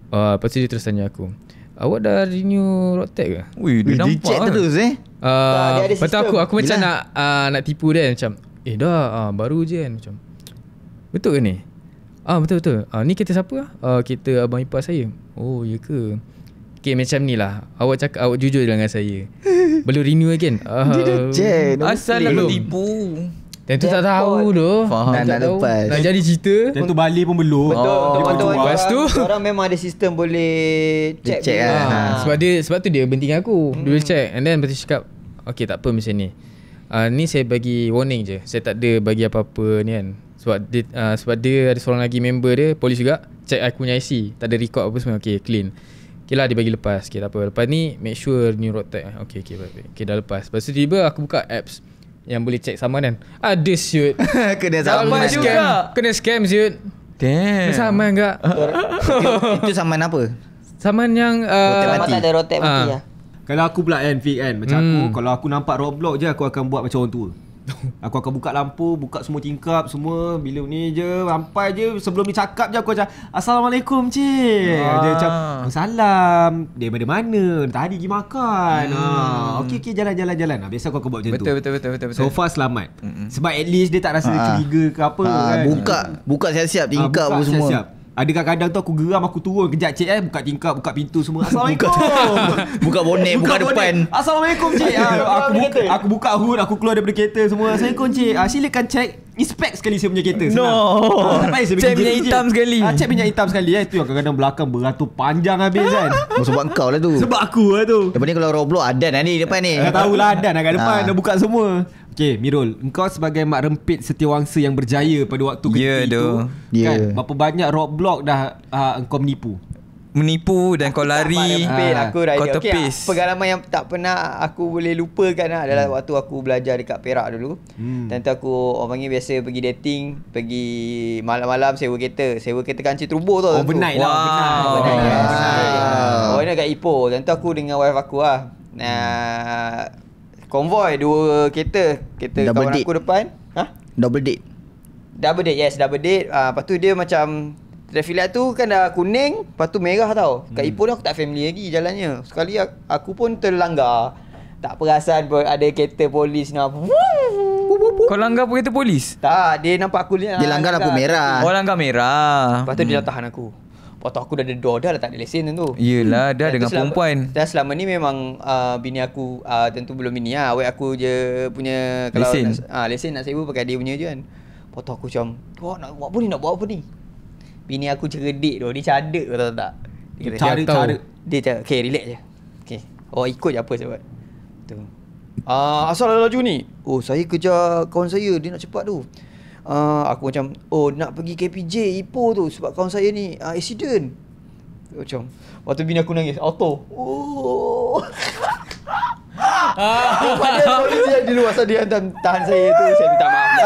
Uh, ah, lepas tu dia terus tanya aku Awak dah renew Rocktech ke? Ui, dia, dia nampak lah. terus eh uh, aku, aku macam nak uh, nak tipu dia macam Eh dah, uh, baru je kan macam Betul ke ni? Ah uh, betul-betul uh, Ni kita siapa? Uh, kereta abang ipar saya Oh, ya ke? Okay, macam ni lah Awak cakap, awak jujur dengan saya Belum renew again uh, Dia dah check Asal nak tipu dan tu tak tahu tu Faham tak tahu, lepas Nak jadi cerita Dan tu balik pun belum oh, Betul oh, Lepas, lepas tu Orang memang ada sistem boleh Check, ah, ah, ah. Sebab dia Sebab tu dia berhenti dengan aku hmm. Dia boleh check And then lepas tu cakap Okay takpe, macam ni uh, Ni saya bagi warning je Saya tak ada bagi apa-apa ni kan Sebab dia uh, Sebab dia ada seorang lagi member dia Polis juga Check aku punya IC Tak ada record apa semua Okay clean Okay lah dia bagi lepas Okay tak apa Lepas ni make sure ni road tag Okay okay baik Okay dah lepas Lepas tu tiba aku buka apps yang boleh check sama kan. Ada siut. kena sama, sama scam. juga. Kena scam siut. Damn. Kena sama enggak? itu, sama apa? Sama yang uh, rotate mati. Masa ada ah. ya. Kalau aku pula kan, Fik kan. Macam hmm. aku, kalau aku nampak Roblox je, aku akan buat macam orang tua aku akan buka lampu, buka semua tingkap semua bila ni je sampai je sebelum dia cakap je aku macam assalamualaikum cik. Ah. Dia macam salam. Dia dari mana? Tadi pergi makan. Ha. Hmm. Ah. Okey okey jalan jalan jalan. Biasa aku akan buat macam tu. Betul betul betul betul. So far selamat. Mm-mm. Sebab at least dia tak rasa ah. curiga ke apa ah, kan. Buka buka siap-siap ah, tingkap ah, buka semua. Siap-siap. Ada ah, kadang-kadang tu aku geram aku turun kejap cik eh buka tingkap buka pintu semua. Assalamualaikum. buka bonet buka, buka depan. Assalamualaikum cik. ah, aku buka aku buka hood aku keluar daripada kereta semua. Assalamualaikum cik. Ah, silakan cek Inspect sekali saya punya kereta No ah, saya Cek minyak hitam je. sekali ah, Cek minyak hitam sekali eh. Itu yang kadang-kadang belakang beratur panjang habis kan oh, Sebab kau lah tu Sebab aku lah tu Depan ni kalau roblox Adan lah ni depan ni Tak ah, tahulah Adan agak lah depan ah. Dah buka semua Okay Mirul Engkau sebagai mak rempit setiawangsa yang berjaya pada waktu ya, kecil yeah, tu yeah. Kan ya. Berapa banyak roadblock dah uh, engkau menipu Menipu dan aku ah. kau lari rempit, ha, aku Kau tepis okay, Pengalaman yang tak pernah aku boleh lupakan ah, adalah hmm. waktu aku belajar dekat Perak dulu hmm. Tentu aku orang panggil biasa pergi dating Pergi malam-malam sewa kereta Sewa kereta kancil terumbur oh, tu lah, Oh tentu. lah wow. Overnight, overnight, overnight, overnight, overnight. Overnight. Overnight. Overnight. Overnight. Overnight. Overnight. Overnight. Overnight. Konvoy dua kereta Kereta double kawan date. aku depan ha? Double date Double date yes double date ha, Lepas tu dia macam Traffic light tu kan dah kuning Lepas tu merah tau Kat hmm. Ipoh aku tak family lagi jalannya Sekali aku, aku pun terlanggar Tak perasan pun ada kereta polis ni apa Kau langgar pun kereta polis? Tak dia nampak aku Dia langgar lampu ah, merah Oh langgar merah Lepas tu hmm. dia tahan aku waktu aku dah ada door dah lah tak ada lesen tu. Iyalah dah dan dengan selama, perempuan. Dah selama ni memang uh, bini aku uh, tentu belum bini lah. Awet aku je punya kalau lesen. Nak, uh, lesen nak sewa pakai dia punya je kan. Waktu aku macam oh, nak buat apa ni nak buat apa ni. Bini aku cerdik tu dia cadet kata tak. Dia cara dia cara. Okay relax je. Okay. Oh ikut je apa saya buat. Tu. Uh, asal laju ni. Oh saya kejar kawan saya dia nak cepat tu. Uh, aku macam Oh nak pergi KPJ Ipoh tu Sebab kawan saya ni uh, Accident Macam Waktu bini aku nangis Auto Oh Kepada polis yang di luar sana Dia hantar tahan saya tu Saya minta maaf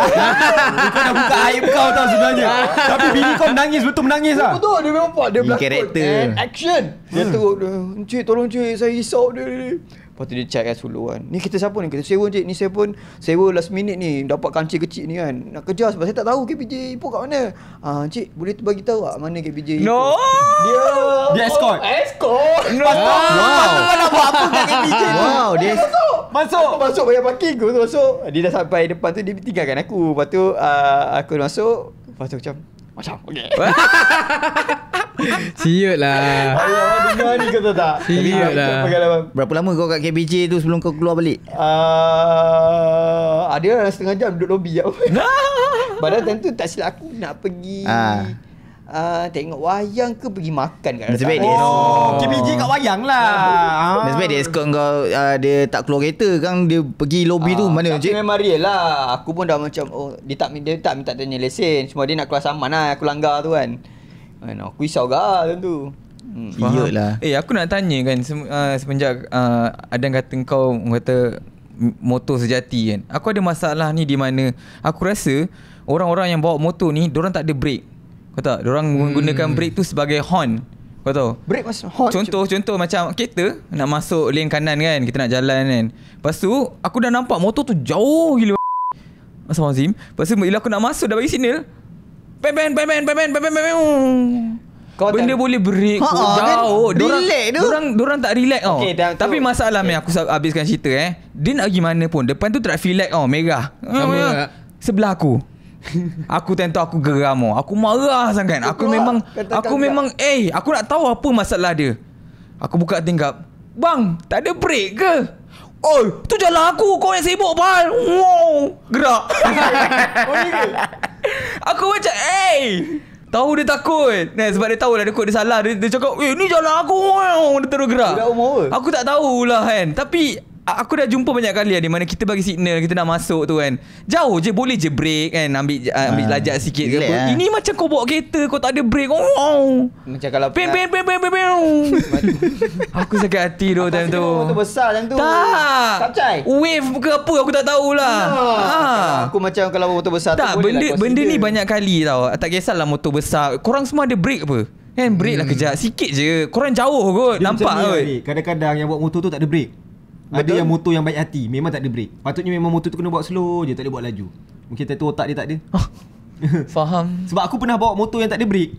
Bukan nak buka aib kau tau sebenarnya Tapi bini kau nangis Betul menangis lah Betul dia memang Dia berlakon And action Dia teruk eh, Encik tolong encik Saya risau dia, dia. Lepas tu dia check kan sulu kan. Ni kita siapa ni? Kita sewa je. Ni saya pun sewa last minute ni. Dapat kancil kecil ni kan. Nak kejar sebab saya tak tahu KPJ Ipoh kat mana. Ah, cik boleh bagi tahu tak mana KPJ Ipoh? No! Dia... Dia escort. Oh, escort? No! Wow! Wow! Nak buat kan apa kat KPJ tu? Wow! Dia masuk! Masuk! Aku masuk bayar parking aku masuk. Dia dah sampai depan tu dia tinggalkan aku. Lepas tu uh, aku masuk. Lepas tu macam macam okay Siut lah Ayah dengar ni kata tak Siut lah Berapa lama kau kat KBJ tu Sebelum kau keluar balik uh, Ada lah setengah jam Duduk lobby lah Padahal time tu tak silap aku Nak pergi uh. Uh, tengok wayang ke pergi makan kat Nasib dia Oh, KBJ kat wayang lah Nasib baik dia escort kau uh, Dia tak keluar kereta kan Dia pergi lobby uh, tu mana Tapi memang real lah Aku pun dah macam oh, Dia tak dia tak minta tanya lesen Cuma dia nak keluar saman lah Aku langgar tu kan kan aku risau gak ah, tentu hmm. lah. eh aku nak tanya kan se- uh, ah, semenjak uh, ah, ada kata kau kata motor sejati kan aku ada masalah ni di mana aku rasa orang-orang yang bawa motor ni orang tak ada brake kau tahu orang hmm. menggunakan brake tu sebagai horn kau tahu brake macam horn contoh c- contoh macam kereta nak masuk lane kanan kan kita nak jalan kan lepas tu aku dah nampak motor tu jauh gila Assalamualaikum Lepas tu bila aku nak masuk Dah bagi signal Batman, Batman, Batman, Batman, Batman. Kau Benda tak... boleh break ha, oh, ha kau jauh. Kan oh, dorang, relax tu. Dorang, dorang tak relax oh. okay, tau. Oh. Tapi masalah okay. Eh. aku habiskan cerita eh. Dia nak pergi mana pun. Depan tu tak feel like oh, merah. Sama. Ya. Sebelah aku. aku tentu aku geram oh. Aku marah sangat. Aku, aku memang aku memang eh aku nak tahu apa masalah dia. Aku buka tingkap. Bang, tak ada break ke? Oi, tu jalan aku. Kau yang sibuk, bang. Wow. Gerak. Aku macam Hey Tahu dia takut nah, Sebab dia tahu lah dia kot dia salah Dia, dia cakap Eh ni jalan aku Dia terus gerak Aku tak tahulah kan Tapi aku dah jumpa banyak kali lah di mana kita bagi signal kita nak masuk tu kan. Jauh je boleh je break kan ambil uh, ambil ah, lajak sikit ke Lah. Ini macam kau bawa kereta kau tak ada break. Oh, oh. Macam kalau pen pen pen pen pen. Aku sakit hati tu time tu. Tu besar macam tu. Tak. Capcai. Wave ke apa aku tak tahulah. Ha. Aku macam kalau motor besar tak, tu boleh. Lah benda benda ni banyak kali tau. Tak kisahlah motor besar. Korang semua ada break apa? Kan break lah hmm. lah kejap Sikit je Korang jauh kot Dia Nampak kot lah, Kadang-kadang yang buat motor tu tak ada break ada yang motor yang baik hati Memang tak ada brake Patutnya memang motor tu kena buat slow je Tak boleh buat laju Mungkin tattoo otak dia tak ada ah, Faham Sebab aku pernah bawa motor yang tak ada brake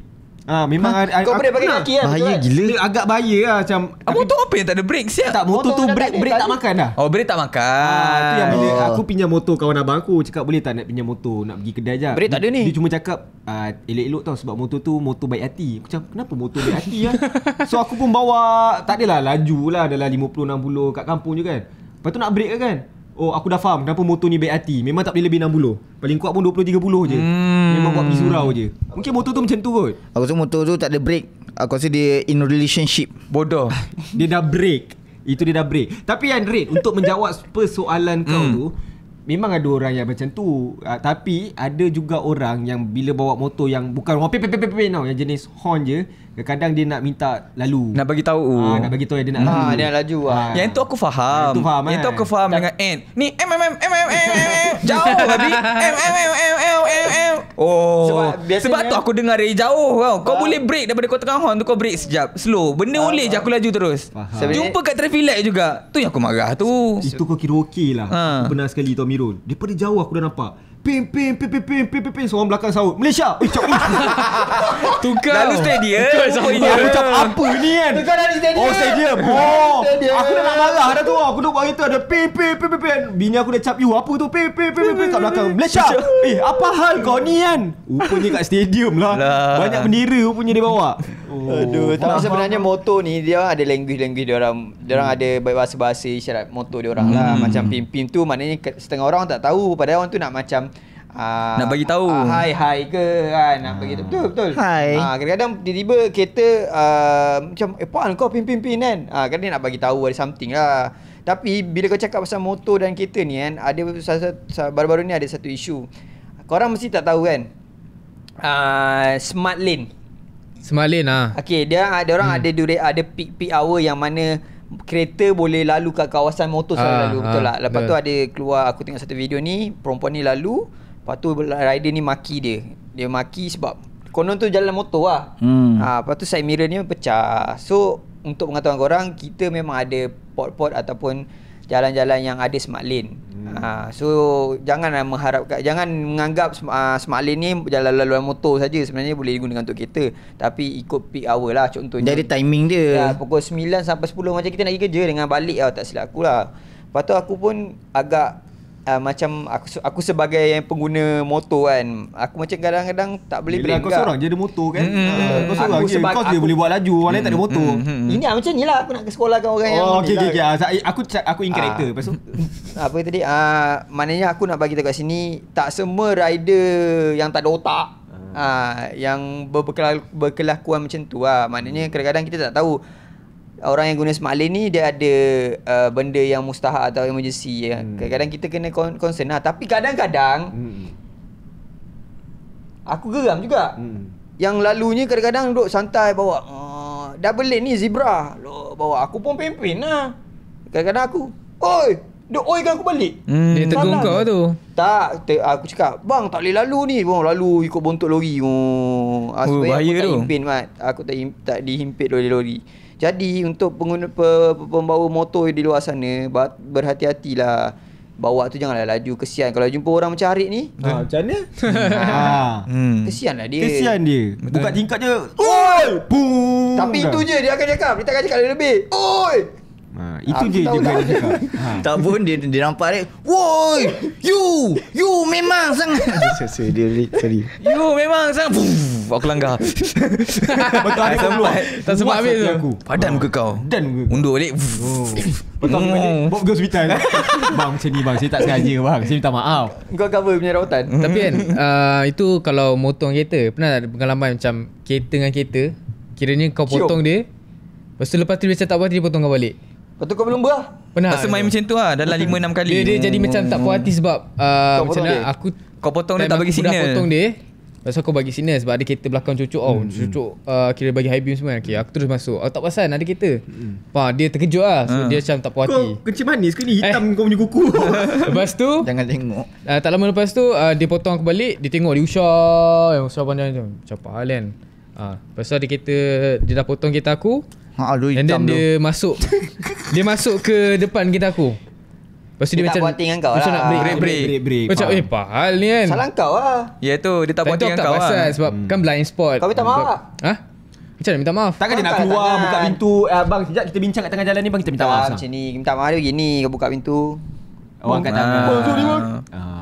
Ah ha, memang ada kau boleh pakai kaki lah. Bahaya kan? gila. Dia agak bahaya lah macam Apa motor apa yang tak ada brake siap? Tak motor, motor tu brake brake tak, makan dah. Oh brake tak makan. Ha, tu yang oh. bila aku pinjam motor kawan abang aku cakap boleh tak nak pinjam motor nak pergi kedai aja. Brake tak ada ni. Dia cuma cakap uh, elok-elok tau sebab motor tu motor baik hati. Aku cakap kenapa motor baik hati ah. so aku pun bawa tak adalah laju lah dalam 50 60 kat kampung je kan. Lepas tu nak brake kan. Oh aku dah faham kenapa motor ni baik hati Memang tak boleh lebih 60 Paling kuat pun 20-30 je hmm. Memang buat pergi surau je Mungkin motor tu macam tu kot Aku rasa motor tu tak ada brake Aku rasa dia in relationship Bodoh Dia dah brake Itu dia dah brake Tapi yang Andre Untuk menjawab persoalan kau hmm. tu Memang ada orang yang macam tu uh, Tapi ada juga orang yang bila bawa motor yang bukan orang pepe pepe pepe tau Yang jenis horn je Kadang-kadang dia nak minta lalu. Nak bagi tahu. Ah, nak bagi tahu dia nak lalu. Ha, dia nak laju ah. Ha. Yang itu aku faham. Yang itu faham. Yang itu aku faham dengan end. Ni M M M M M M jauh tadi. M M M M M M M. Oh. Sebab, sebab tu aku dengar dari jauh kau. Kau boleh break daripada kau tengah horn tu kau break sekejap. Slow. Benda boleh je aku laju terus. Jumpa kat traffic light juga. Tu yang aku marah tu. Itu kau kira okey lah. benar sekali tu Mirul. Daripada jauh aku dah nampak. Pim pim pim pim pim pim pim pim Seorang belakang sahut Malaysia Ucap ucap Tukar Lalu stadium Ucap apa ni kan Tukar dari stadium Oh stadium Oh Aku dah nak marah dah tu Aku duduk berita ada Pim pim pim pim Bini aku dah cap you Apa tu pim pim pim pim Kat belakang Malaysia Eh apa hal kau ni kan Rupanya kat stadium lah Banyak bendera rupanya dia bawa Aduh Tapi sebenarnya motor ni Dia ada language-language dia orang Dia orang ada bahasa-bahasa isyarat motor dia orang lah Macam pim pim tu Maknanya setengah orang tak tahu Padahal orang tu nak macam Uh, nak bagi tahu. Uh, hai hai ke kan nak bagi tahu. Betul betul. Hai. Uh, kadang-kadang tiba-tiba kereta uh, macam eh puan kau pin pin pin kan. Ah uh, kadang nak bagi tahu ada something lah. Tapi bila kau cakap pasal motor dan kereta ni kan ada baru-baru ni ada satu isu. Kau orang mesti tak tahu kan. Uh, smart lane. Smart lane ah. Okey dia ada orang hmm. ada duri, ada peak peak hour yang mana kereta boleh lalu kat kawasan motor uh, selalu uh, betul uh, lah. Lepas yeah. tu ada keluar aku tengok satu video ni perempuan ni lalu Lepas tu rider ni maki dia Dia maki sebab Konon tu jalan motor lah hmm. ha, Lepas tu side mirror ni pecah So untuk pengetahuan korang Kita memang ada port-port ataupun Jalan-jalan yang ada smart lane hmm. ha, So jangan mengharapkan Jangan menganggap uh, smart lane ni Jalan laluan motor saja Sebenarnya boleh digunakan untuk kereta Tapi ikut peak hour lah contohnya Jadi timing dia ya, Pukul 9 sampai 10 macam kita nak pergi kerja Dengan balik tau tak silap aku lah Lepas tu aku pun agak uh, macam aku aku sebagai yang pengguna motor kan aku macam kadang-kadang tak boleh bila kau seorang je ada motor kan hmm. uh, kau seorang je kau dia boleh buat laju orang hmm. lain tak ada motor hmm. Hmm. ini ah, macam nilah aku nak ke sekolahkan orang oh, yang oh okey okey lah. okay. aku aku in ah. character uh, pasal apa tadi ah uh, maknanya aku nak bagi tahu kat sini tak semua rider yang tak ada otak ah uh. uh, yang berkelakuan macam tu ah uh. maknanya kadang-kadang kita tak tahu orang yang guna smart lane ni dia ada uh, benda yang mustahak atau emergency ya. Hmm. kadang kita kena concern lah tapi kadang-kadang hmm. aku geram juga. Hmm. Yang lalunya kadang-kadang duduk santai bawa uh, double lane ni zebra. Loh, bawa aku pun pimpin lah. Kadang-kadang aku, oi, dia oikan aku balik. Hmm. Dia tegur kau tu. Tak, te, aku cakap, bang tak boleh lalu ni. Bang, lalu ikut bontot lori. Oh, oh bahaya aku Tak impin, Mat. Aku tak, tak dihimpit oleh lori. lori. Jadi untuk pengguna pe, pe, pembawa motor di luar sana berhati-hatilah. Bawa tu janganlah laju kesian kalau jumpa orang macam Arik ni. Ha macam mana? Ha. Hmm. Kesianlah dia. Kesian dia. Buka tingkat je. Oi! Tapi itu je dia akan cakap. Dia tak akan cakap lebih. Oi! Ha, itu je dia boleh cakap. Ha. Tak pun dia, dia nampak dia, Woi! You! You memang sangat! Saya dia sorry. You memang sangat! Puff, aku langgar. Betul ada kau keluar. Tak sempat habis Aku. Padan muka kau. Dan muka Undur balik. Oh. Betul balik. Hmm. Bob Girls Vital. Bang macam ni bang. Saya tak sengaja bang. Saya minta maaf. Kau cover punya rawatan. Hmm. Tapi kan, uh, itu kalau motong kereta. Pernah ada pengalaman macam kereta dengan kereta. Kiranya kau potong dia. Lepas tu lepas tu dia macam tak buat dia potong kau balik Lepas tu kau belum lah Pernah Masa main macam tu lah Dalam lima enam kali Dia, jadi macam tak puas hati sebab uh, kau Macam mana aku Kau potong dia tak bagi signal Aku potong dia Lepas aku bagi signal sebab ada kereta belakang cucuk oh, hmm. hmm. Cucuk uh, kira bagi high beam semua okay, Aku terus masuk Aku oh, tak pasal ada kereta hmm. Pah, Dia terkejut lah so, ah. Dia macam tak puas hati Kau kecil manis ke ni hitam eh. kau punya kuku Lepas tu Jangan tengok uh, Tak lama lepas tu uh, Dia potong aku balik Dia tengok dia usah Usah panjang macam Macam apa hal kan uh, Lepas tu kereta Dia dah potong kereta aku Ha, ah, dulu dia tu. masuk. dia masuk ke depan kita aku. Lepas tu dia, dia macam buat dengan kau lah. nak break break break. break, break. Macam ah. eh pahal ni kan. Salah kau lah. Ya yeah, tu dia tak buat dengan kau lah. Tak sebab hmm. kan blind spot. Kau minta maaf. Sebab, ah? Macam mana minta maaf? Takkan dia nak keluar buka pintu. Eh, abang sekejap kita bincang kat tengah jalan ni bang kita minta maaf. Macam ni minta maaf dia begini kau buka pintu. Orang kat tangan ah. Ah, ah.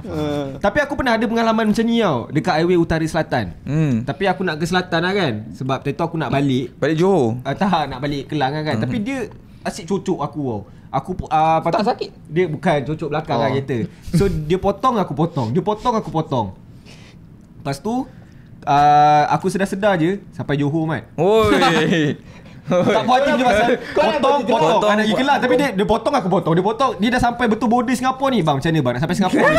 Tapi aku pernah ada pengalaman macam ni tau Dekat highway utara selatan hmm. Tapi aku nak ke selatan lah kan Sebab tadi tu aku nak balik Balik Johor uh, Tak nak balik Kelang kan uh-huh. Tapi dia asyik cucuk aku tau Aku uh, patut Tak sakit Dia bukan cucuk belakang lah, oh. lah kereta So dia potong aku potong Dia potong aku potong Lepas tu uh, Aku sedar-sedar je Sampai Johor mat Oi. Tak puas hati dia pasal Kau potong, potong, potong. potong. Kau tapi dia, dia potong aku potong Dia potong Dia dah sampai betul border Singapura ni Bang macam mana bang Nak sampai Singapura ni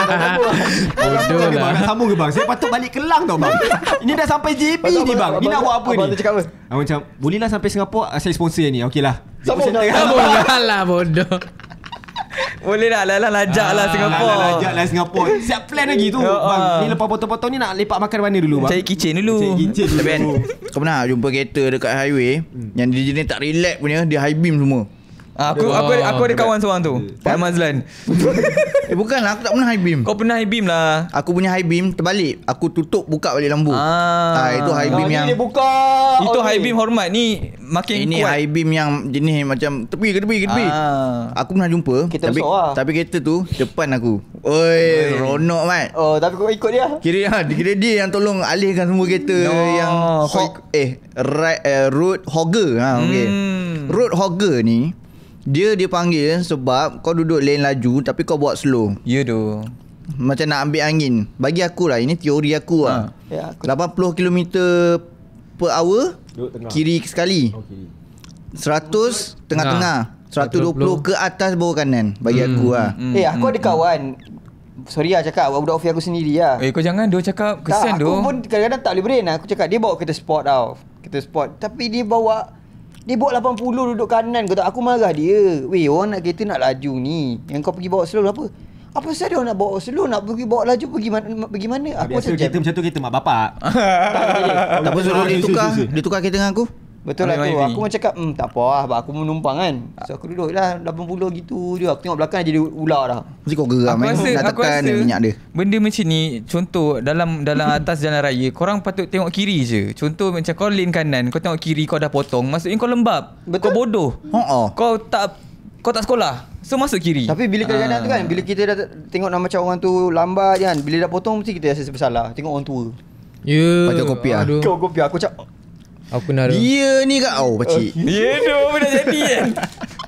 Bodoh lah Nak sambung ke bang Saya patut balik Kelang tau bang Ini dah sampai JB ni bang Ni nak buat apa ni Abang cakap apa Abang ah, macam Boleh lah sampai Singapura ah, Saya sponsor ni Okey lah Sambung lah. Sambung lah, lah bodoh boleh lah lajak lah ah, Singapura. Lah lajak lah Singapura. Siap plan lagi tu. Uh, ni lepas potong-potong ni nak lepak makan mana dulu bang? Cari kitchen dulu. Cari kitchen dulu. Kau pernah jumpa kereta dekat highway hmm. yang dia jenis tak relax punya, dia high beam semua. Ah, aku aku ada, aku ada kawan seorang tu. Pak Mazlan. eh bukan lah, aku tak pernah high beam. Kau pernah high beam lah. Aku punya high beam terbalik. Aku tutup buka balik lampu. Ah, ah itu high beam yang. Ini buka. Itu okay. high beam hormat ni makin ini kuat. Ini high beam yang jenis macam tepi ke tepi ke tepi. Ah. Aku pernah jumpa kita tapi lah. tapi kereta tu depan aku. Oi, ronok mat. Oh, tapi kau ikut dia. Kira ha, kira dia yang tolong alihkan semua kereta no. yang hog, eh right eh, road hogger ha okey. Hmm. Road hogger ni dia dia panggil sebab kau duduk lain laju tapi kau buat slow. Ya tu. Macam nak ambil angin. Bagi aku lah ini teori aku lah. ha. lah. Ya, aku 80 km per hour duduk kiri sekali. Okay. 100 tengah-tengah. Nah. 120, 120 ke atas bawah kanan bagi hmm. aku lah. Hmm. Eh aku hmm, ada hmm. kawan Sorry lah cakap Buat dah ofi aku sendiri lah Eh kau jangan Dia cakap kesian tu Aku pun kadang-kadang tak boleh brain lah. Aku cakap dia bawa kereta sport tau Kereta sport Tapi dia bawa dia buat 80 duduk kanan kau tak Aku marah dia Weh orang nak kereta nak laju ni Yang kau pergi bawa slow apa apa sebab dia nak bawa slow nak pergi bawa laju pergi mana pergi mana aku Biasa macam kereta macam tu kereta mak bapak. tak boleh. dia tukar kereta dengan aku. Betul lah tu. Aku macam cakap, hmm, tak apa lah. aku menumpang kan. So aku duduk lah 80 gitu je. Aku tengok belakang jadi ular lah. Mesti kau geram aku eh, rasa, Nak tekan rasa minyak dia. Benda macam ni, contoh dalam dalam atas jalan raya, korang patut tengok kiri je. Contoh macam kau lane kanan, kau tengok kiri, kau dah potong. Maksudnya kau lembab. Betul? Kau bodoh. Uh-uh. Kau tak kau tak sekolah. So masuk kiri. Tapi bila kita ah. jalan tu kan, bila kita dah tengok nama macam orang tu lambat kan, bila dah potong mesti kita rasa bersalah. Tengok orang tua. Ya. Yeah. Patut kopi ah. Kau kopi aku cakap Aku nak Dia ni kat Oh pakcik Dia tu apa dah jadi kan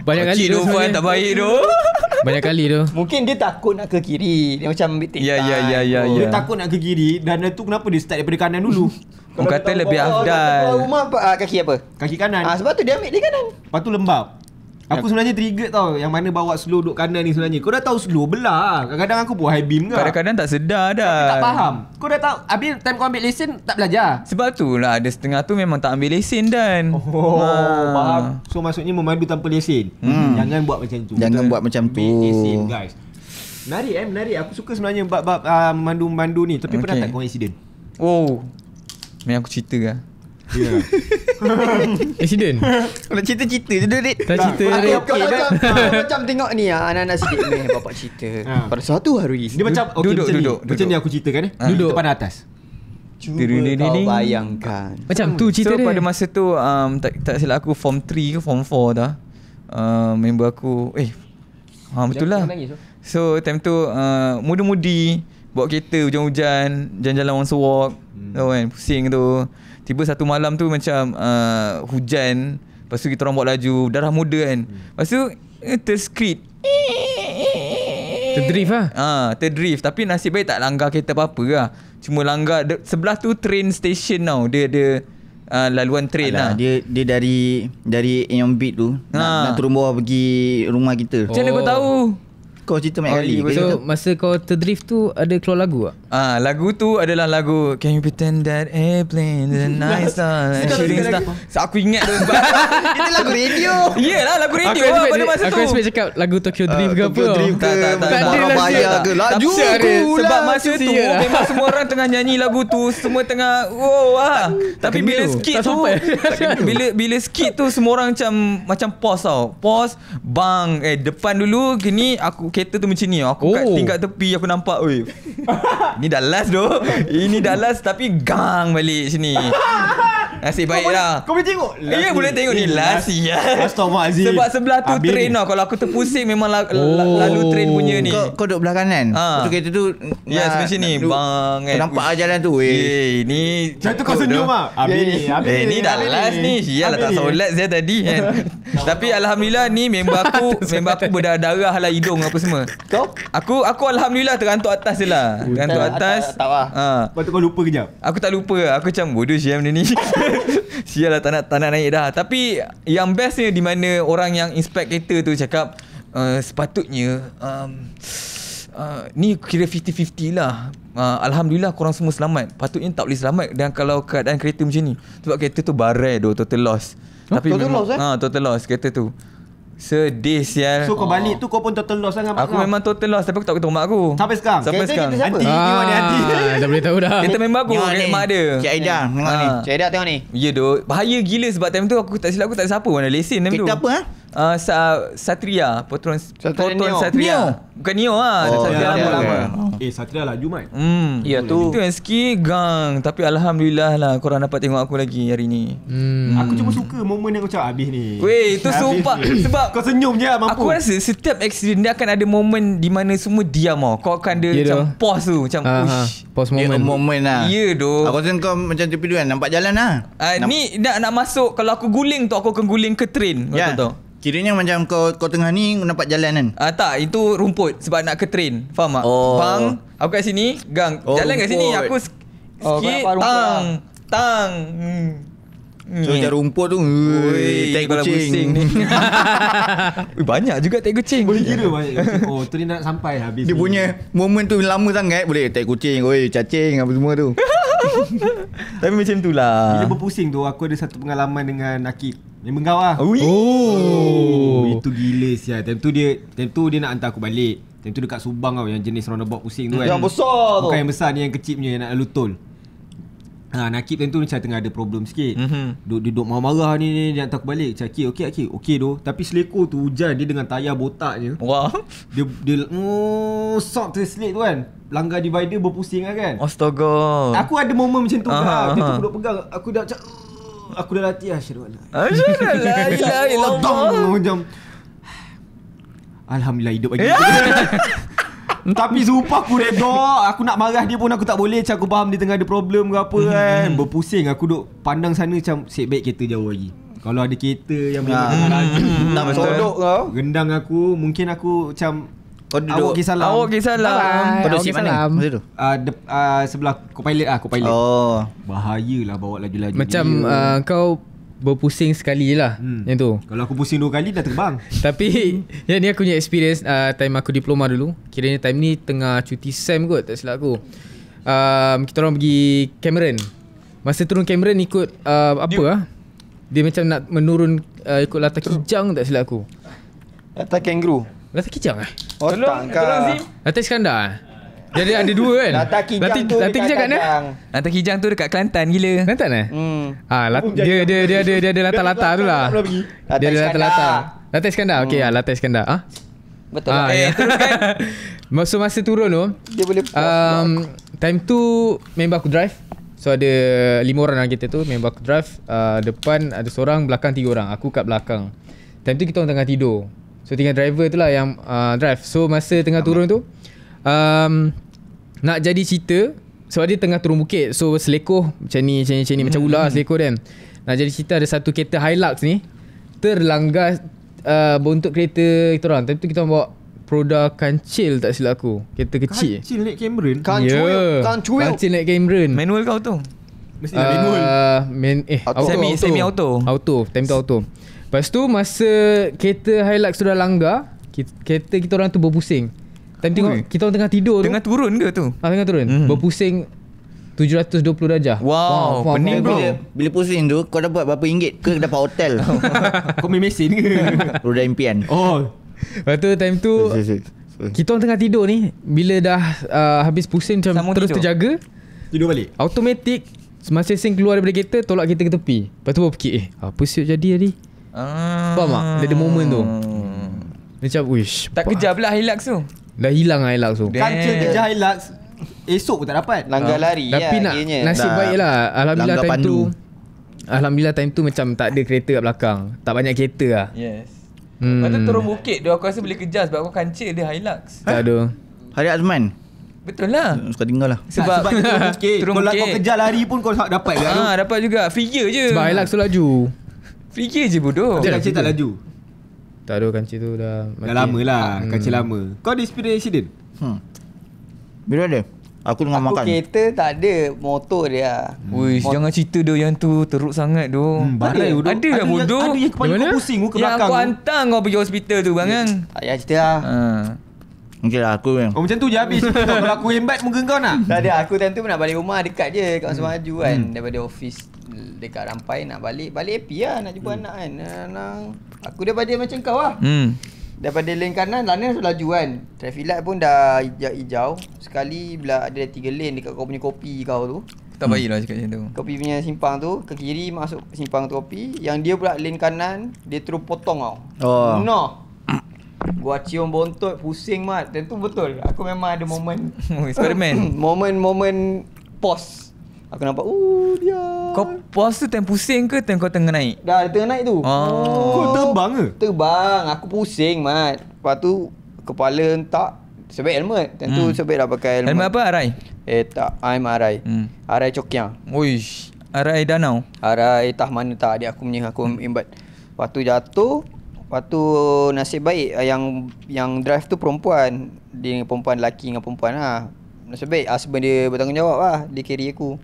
Banyak pakcik kali tu Pakcik Nufan tak baik tu Banyak kali tu Mungkin dia takut nak ke kiri Dia macam ambil tekan Ya ya ya ya Dia ya. takut nak ke kiri Dan tu kenapa dia start daripada kanan dulu Kau kata lebih afdal Rumah apa? Ah, kaki apa? Kaki kanan ah, Sebab tu dia ambil di kanan Lepas tu lembab Aku ya. sebenarnya trigger tau yang mana bawa slow duk kanan ni sebenarnya. Kau dah tahu slow belah. Kadang-kadang aku buat high beam ke. Kadang-kadang tak sedar dah. Tapi tak faham. Kau dah tahu habis time kau ambil lesen tak belajar. Sebab tu lah ada setengah tu memang tak ambil lesen dan. Oh, ha. faham. So maksudnya memandu tanpa lesen. Hmm. Jangan buat macam tu. Jangan Betul. buat macam tu. Ambil lesen guys. Menarik eh, menarik. Aku suka sebenarnya bab-bab uh, memandu-memandu ni. Tapi okay. pernah tak kau insiden? Oh. Memang aku cerita ke? Yeah. Accident. Nak cerita-cerita je dulu, Tak cerita. Aku, aku, okay, macam, kan? macam tengok ni ah anak-anak sikit ni bapak cerita. Ha. Pada satu hari. Dia macam okay, duduk, macam duduk, ni. Macam ni aku ceritakan eh. Ha. Duduk. Depan atas. Cuba kau bayangkan. Macam tu cerita dia. So pada masa tu um, tak, tak silap aku form 3 ke form 4 dah. Uh, member aku eh Ha betul lah. So time tu uh, muda-mudi bawa kereta hujan-hujan jalan-jalan once walk. Hmm. Tahu kan pusing tu. Tiba satu malam tu macam uh, hujan. Lepas tu kita orang buat laju. Darah muda kan. Lepas tu eh, terskrit. Terdrift lah. Ha? Ah, terdrift. Tapi nasib baik tak langgar kereta apa-apa lah. Cuma langgar. De- sebelah tu train station tau. Dia ada uh, laluan train Alah, lah. Dia, dia dari dari Aeon Beat tu. Ha. Nak, ah. nak turun bawah pergi rumah kita. Macam mana kau oh. tahu? kau cerita banyak oh, kali. So masa kau terdrift tu ada keluar lagu tak? Ah, lagu tu adalah lagu Can you pretend that airplane is a nice star and shooting star. So, aku ingat tu. Itu lagu radio. Yelah lagu radio. Aku lah, expect, lah, masa aku expect tu. cakap lagu Tokyo ah, Drift uh, ke Tokyo apa. Tokyo Drift ke. Tak, tak, tak. Marah bayar ke. Laju aku lah. Sebab masa tu memang semua orang tengah nyanyi lagu tu. Semua tengah. Oh wah. Tapi bila skit tu. Bila bila skit tu semua orang macam macam pause tau. Pause. Bang. Eh depan dulu. Gini aku kereta tu macam ni Aku oh. kat tingkat tepi Aku nampak Oi. Ini dah last tu Ini dah last Tapi gang balik sini Nasib baik lah Kau boleh tengok eh, Ya yeah, boleh tengok ni eh, Last ya yeah. Sebab sebelah tu Habis train lah. Kalau aku terpusing Memang la, oh. lalu train punya ni Kau, kau duduk belah kanan ah. ha. Kau kereta tu Ya yes, macam ni Bang Kau nampak lah jalan tu Eh yeah, ni tu kau senyum lah Habis ni Eh ni dah last ni Sial lah tak solat saya tadi kan Tapi alhamdulillah ni member aku member aku berdarah lah hidung apa semua. Kau? Aku aku alhamdulillah terantuk atas je lah. Terantuk atas. Tak lah. Ha. Patut kau lupa kejap. Aku tak lupa. Aku macam bodoh siam ni ni. Sial lah tanah nak, naik dah. Tapi yang bestnya di mana orang yang inspect kereta tu cakap uh, sepatutnya um, Uh, ni kira 50-50 lah uh, Alhamdulillah korang semua selamat Patutnya tak boleh selamat Dan kalau keadaan kereta macam ni Sebab kereta tu barai tu Total loss tapi ah, tu memang, telur, eh? ha, tu telur, sekata tu. Sedih sial So kau balik oh. tu kau pun total loss dengan Aku memang total loss tapi aku tak beritahu mak aku Sampai sekarang? Sampai Kata sekarang Nanti ah. ni mana nanti Dah boleh tahu dah Kita member aku ni. mak dia Cik Aida ah. tengok ni Cik Aida tengok ni Ya yeah, doh Bahaya gila sebab time tu aku tak silap aku tak ada siapa mana lesen time tu Kita apa ha? Uh, Sa- Satria Potron Potron Satria Neo. Bukan Neo ah. oh, Satria lama, ya, lama. Ya. Eh Satria laju Mike hmm. Ya yeah, tu Itu yang ski gang Tapi Alhamdulillah lah Korang dapat tengok aku lagi hari ni hmm. Aku cuma suka momen yang kau cakap habis ni Weh itu sumpah Sebab kau senyum je mampu. Aku rasa setiap accident dia akan ada moment di mana semua diam ah. Kau akan ada yeah, macam though. pause tu macam ha, ha. uh-huh. push. Pause moment. Yeah, moment lah. Ya yeah, Aku rasa kau macam tepi kan nampak jalan lah. Uh, nampak. ni nak nak masuk kalau aku guling tu aku akan guling ke train. Ya. Yeah. Tahu. Kiranya macam kau kau tengah ni nampak jalan kan? Ah tak, itu rumput sebab nak ke train. Faham tak? Oh. Bang, aku kat sini, gang. Oh, jalan rumput. kat sini aku sk- oh, lah. Tang, tang. Hmm. So hmm. macam rumput tu Tag kucing ni Banyak juga tai kucing Boleh kira banyak Oh tu ni nak sampai habis lah, Dia ni. punya Moment tu lama sangat Boleh tai kucing Oi, Cacing apa semua tu Tapi macam tu lah Bila berpusing tu Aku ada satu pengalaman dengan Akib ni bengkau lah oh. oh. Itu gila siah Time tu dia Time tu dia nak hantar aku balik Time tu dekat Subang tau Yang jenis roundabout pusing tu hmm. kan Yang besar tu Bukan yang besar ni Yang kecil punya Yang nak lalu tol Ha, Nakib tentu macam tengah ada problem sikit mm-hmm. Duduk, duduk marah-marah ni, ni Dia hantar aku balik Macam Akib okey Akib Okey tu Tapi seleko tu hujan Dia dengan tayar botak je Wah Dia, dia mm, Sok tu selit tu kan Langgar divider berpusing lah kan Astaga Aku ada momen macam tu uh uh duduk pegang Aku dah macam Aku dah latih lah Syedul Allah Alhamdulillah Alhamdulillah Alhamdulillah hidup lagi ya. Tapi sumpah aku reda Aku nak marah dia pun Aku tak boleh Macam aku faham Dia tengah ada problem ke apa hmm. kan Berpusing Aku duduk pandang sana Macam set baik kereta jauh lagi Kalau ada kereta Yang boleh nah. Tak betul kau Gendang aku Mungkin aku macam kau oh, duduk Awak kisah ah, lah Awak kisah lah Kau duduk mana Masa tu Sebelah Kau pilot lah Kau pilot oh. Bahayalah bawa laju-laju Macam uh, Kau berpusing sekali je lah hmm. yang tu. Kalau aku pusing dua kali dah terbang. Tapi yang ni aku punya experience uh, time aku diploma dulu. Kiranya time ni tengah cuti SEM kot tak silap aku. Um, kita orang pergi Cameron. Masa turun Cameron ikut uh, apa lah. Dia macam nak menurun uh, ikut latar kijang tak silap aku. Latar kangaroo. Latar kijang eh? Otak kau. Latar Iskandar eh? Jadi ada dua kan? Lata Kijang Lata, Kijang kat eh? mana? Lata Kijang tu dekat Kelantan gila. Kelantan eh? Hmm. Ah, Lata, dia, dia, dia, dia, dia, dia, dia ada latar-latar tu lah. Dia ada latar-latar. Lata Iskandar? Okey lah, hmm. Lata Iskandar. Ha? Betul. Ah, eh, ya. teruskan. Masa masa turun tu, dia boleh um, time tu member aku drive. So ada lima orang dalam kereta tu, member aku drive. Uh, depan ada seorang, belakang tiga orang. Aku kat belakang. Time tu kita orang tengah tidur. So tinggal driver tu lah yang uh, drive. So masa tengah Amin. turun tu, Um, nak jadi cerita Sebab dia tengah turun bukit So selekoh Macam ni macam ni macam ni Macam hmm, ular hmm. selekoh kan Nak jadi cerita ada satu kereta Hilux ni Terlanggar uh, Bontuk kereta kita orang Tapi tu kita orang bawa Proda kancil tak silap aku Kereta kecil Kancil naik Cameron Kancil yeah. Kancil Kancil naik Cameron Manual kau tu Mesti uh, manual man, Eh Semi, auto. auto Time tu auto Lepas tu masa Kereta Hilux sudah langgar Kereta kita orang tu berpusing Time tengok Ui. kita orang tengah tidur tengah tu. turun ke tu? Ah tengah turun. Mm. Berpusing 720 darjah. Wow, wow faham, pening faham. bro. Bila, bila pusing tu kau dapat buat berapa ringgit ke dapat hotel? kau main mesin ke? Roda impian. Oh. Lepas tu time tu kita orang tengah tidur ni bila dah uh, habis pusing macam Sama terus tidur. terjaga tidur balik. Automatik semasa sing keluar daripada kereta tolak kita ke tepi. Lepas tu fikir eh apa siap jadi tadi? Ah. Faham tak? Dia ada moment tu. Hmm. Dia macam wish Tak kejar pula Hilux tu Dah hilang lah Hilux tu Kanca kerja Hilux Esok pun tak dapat Langgar ah. lari uh, Tapi nak, nasib baik lah Alhamdulillah time tu Alhamdulillah time tu macam tak ada kereta kat belakang Tak banyak kereta lah Yes hmm. Lepas tu turun bukit tu aku rasa boleh kejar Sebab aku kancil dia Hilux Tak ada Hari Azman Betul lah hmm, Suka tinggal lah Sebab, sebab turun bukit Kalau kau kejar lari pun kau dapat Ah, ha, Dapat juga Figure je Sebab Hilux tu laju Figure je bodoh Kancil tak laju tak ada kancil tu dah mati. Dah lama lah hmm. Kancil lama Kau ada experience accident? Hmm. Bila ada? Aku tengah makan Aku kereta tak ada Motor dia lah. hmm. Uish, Mot- jangan cerita dia yang tu Teruk sangat tu hmm, Ada lah bodoh Ada yang, ada yang kepala kau pusing ke Yang aku tu. hantar kau pergi hospital tu bang kan Tak payah cerita lah ha. Okay lah aku yang Oh macam tu je habis Kalau aku hebat muka kau nak Tak ada aku time tu nak balik rumah Dekat je kat Masa hmm. Maju kan hmm. Daripada office dekat rampai nak balik balik happy lah nak jumpa hmm. anak kan Anang. aku pada macam kau lah hmm. daripada lane kanan lane tu laju kan traffic light pun dah hijau-hijau sekali bila ada tiga lane dekat kau punya kopi kau tu kau tak payah lah cakap macam tu kopi punya simpang tu ke kiri masuk simpang tu kopi yang dia pula lane kanan dia terus potong tau oh. no Gua cium bontot pusing mat. Tentu betul. Aku memang ada moment. Oh, Experiment. moment moment pause. Aku nampak Oh dia Kau pause tu time pusing ke Time kau tengah naik Dah tengah naik tu ah. oh. Kau terbang ke Terbang Aku pusing mat Lepas tu Kepala entak Sebaik helmet Tentu hmm. sebaik dah pakai helmet Helmet apa Arai? Eh tak I'm Arai hmm. Arai Cokia Uish Arai Danau? Arai tah mana tak Adik aku punya Aku hmm. imbat Lepas tu jatuh Lepas tu nasib baik ah, Yang yang drive tu perempuan Dia perempuan lelaki dengan perempuan lah Nasib baik Asban dia bertanggungjawab lah Dia carry aku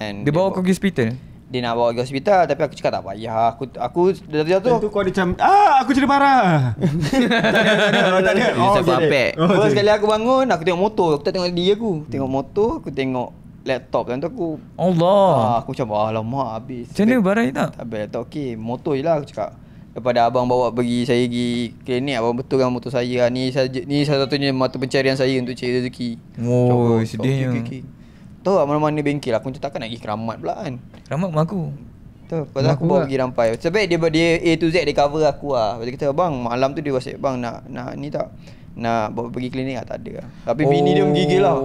And dia, bawa kau pergi hospital? Dia nak bawa ke hospital tapi aku cakap tak Ya, Aku aku dah jatuh. Tu kau ada macam ah aku jadi marah. tak ada. Tak ada. Oh, sekali oh, aku bangun, aku tengok motor, aku tak tengok dia aku. Tengok motor, aku tengok laptop dan tu aku Allah. Ah, aku cakap ah lama habis. Macam barang itu? Tak payah. Tak okey. Motor jelah aku cakap. Daripada abang bawa pergi saya pergi klinik abang betulkan motor saya. Ah, ni saja ni satu-satunya mata pencarian saya untuk cari rezeki. Oh, sedihnya. Okay, okay, okay. Tahu tak mana-mana bengkel aku macam takkan nak pergi keramat pula kan Keramat rumah aku Tahu, pasal aku bawa lah. pergi rampai Sebab dia, dia A to Z dia cover aku lah Lepas kata bang malam tu dia wasit bang nak, nak ni tak Nak bawa pergi klinik lah tak ada lah Tapi oh. bini dia oh. menggigil lah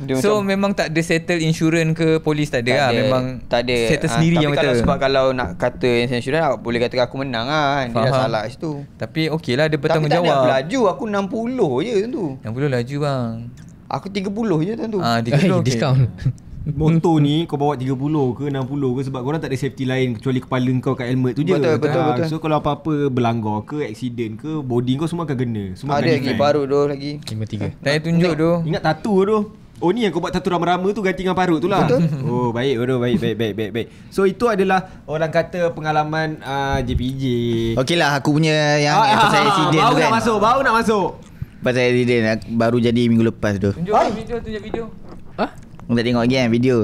dia so macam, memang tak ada settle insurance ke polis tak ada lah Memang tak ada. settle ha, sendiri yang kata kalau sebab kalau nak kata insurance ah, Boleh kata aku menang lah Faham. Kan. Dia dah salah situ Tapi okey lah dia bertanggungjawab Tapi tak ada laju aku 60 je tu 60 laju bang Aku 30 je tentu. Ah, eh, uh, okay. discount. Motor ni kau bawa 30 ke 60 ke sebab kau orang tak ada safety lain kecuali kepala kau kat helmet tu betul, je. Betul, betul, ah, betul. So kalau apa-apa berlanggar ke, accident ke, body kau semua akan kena. Semua ada lagi kan. parut tu lagi. 5-3. Tanya tunjuk tu. Ingat tatu tu. Oh ni yang kau buat tatu rama-rama tu ganti dengan parut tu lah. Betul. Oh baik, betul, baik, baik, baik, baik, baik. So itu adalah orang kata pengalaman uh, ah, JPJ. Okey lah aku punya yang ah, ah, saya accident ah, ah, tu kan. Bau nak kan. masuk, bau nak masuk. Pasal accident baru jadi minggu lepas tu. Tunjuk ha? video, tunjuk video. Ha? Kau tak tengok lagi kan video.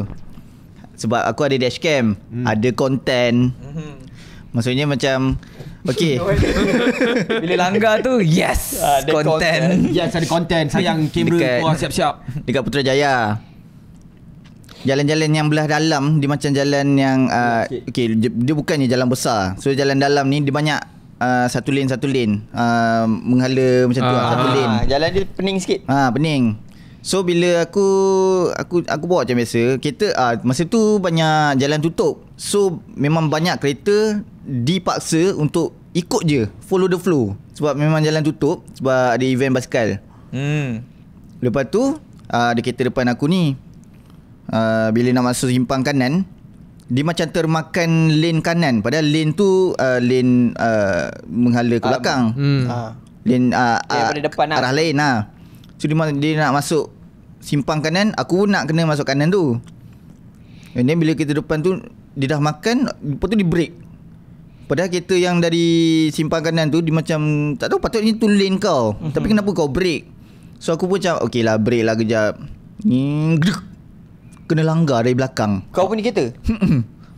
Sebab aku ada dashcam, hmm. ada content. Hmm. Maksudnya macam Okay Bila langgar tu Yes ah, ada uh, content. content. Yes ada content Sayang kamera dekat, tu siap-siap Dekat Putrajaya Jalan-jalan yang belah dalam Dia macam jalan yang uh, ah, okay. okay. Dia bukannya jalan besar So jalan dalam ni Dia banyak Ah, satu lane satu lane uh, menghala macam tu uh-huh. satu lane. Jalan dia pening sikit. Ha uh, pening. So bila aku aku aku bawa macam biasa, kereta uh, masa tu banyak jalan tutup. So memang banyak kereta dipaksa untuk ikut je, follow the flow sebab memang jalan tutup sebab ada event basikal. Hmm. Lepas tu uh, ada kereta depan aku ni uh, bila nak masuk simpang kanan dia macam termakan lane kanan padahal lane tu uh, lane uh, menghala ke ah, belakang hmm. ha. lane uh, uh, depan lah. arah lah. lain lah so dia, dia nak masuk simpang kanan aku pun nak kena masuk kanan tu and then bila kita depan tu dia dah makan lepas tu dia break padahal kereta yang dari simpang kanan tu dia macam tak tahu patutnya tu lane kau mm-hmm. tapi kenapa kau break so aku pun macam okay lah break lah kejap kena langgar dari belakang. Kau punya kereta?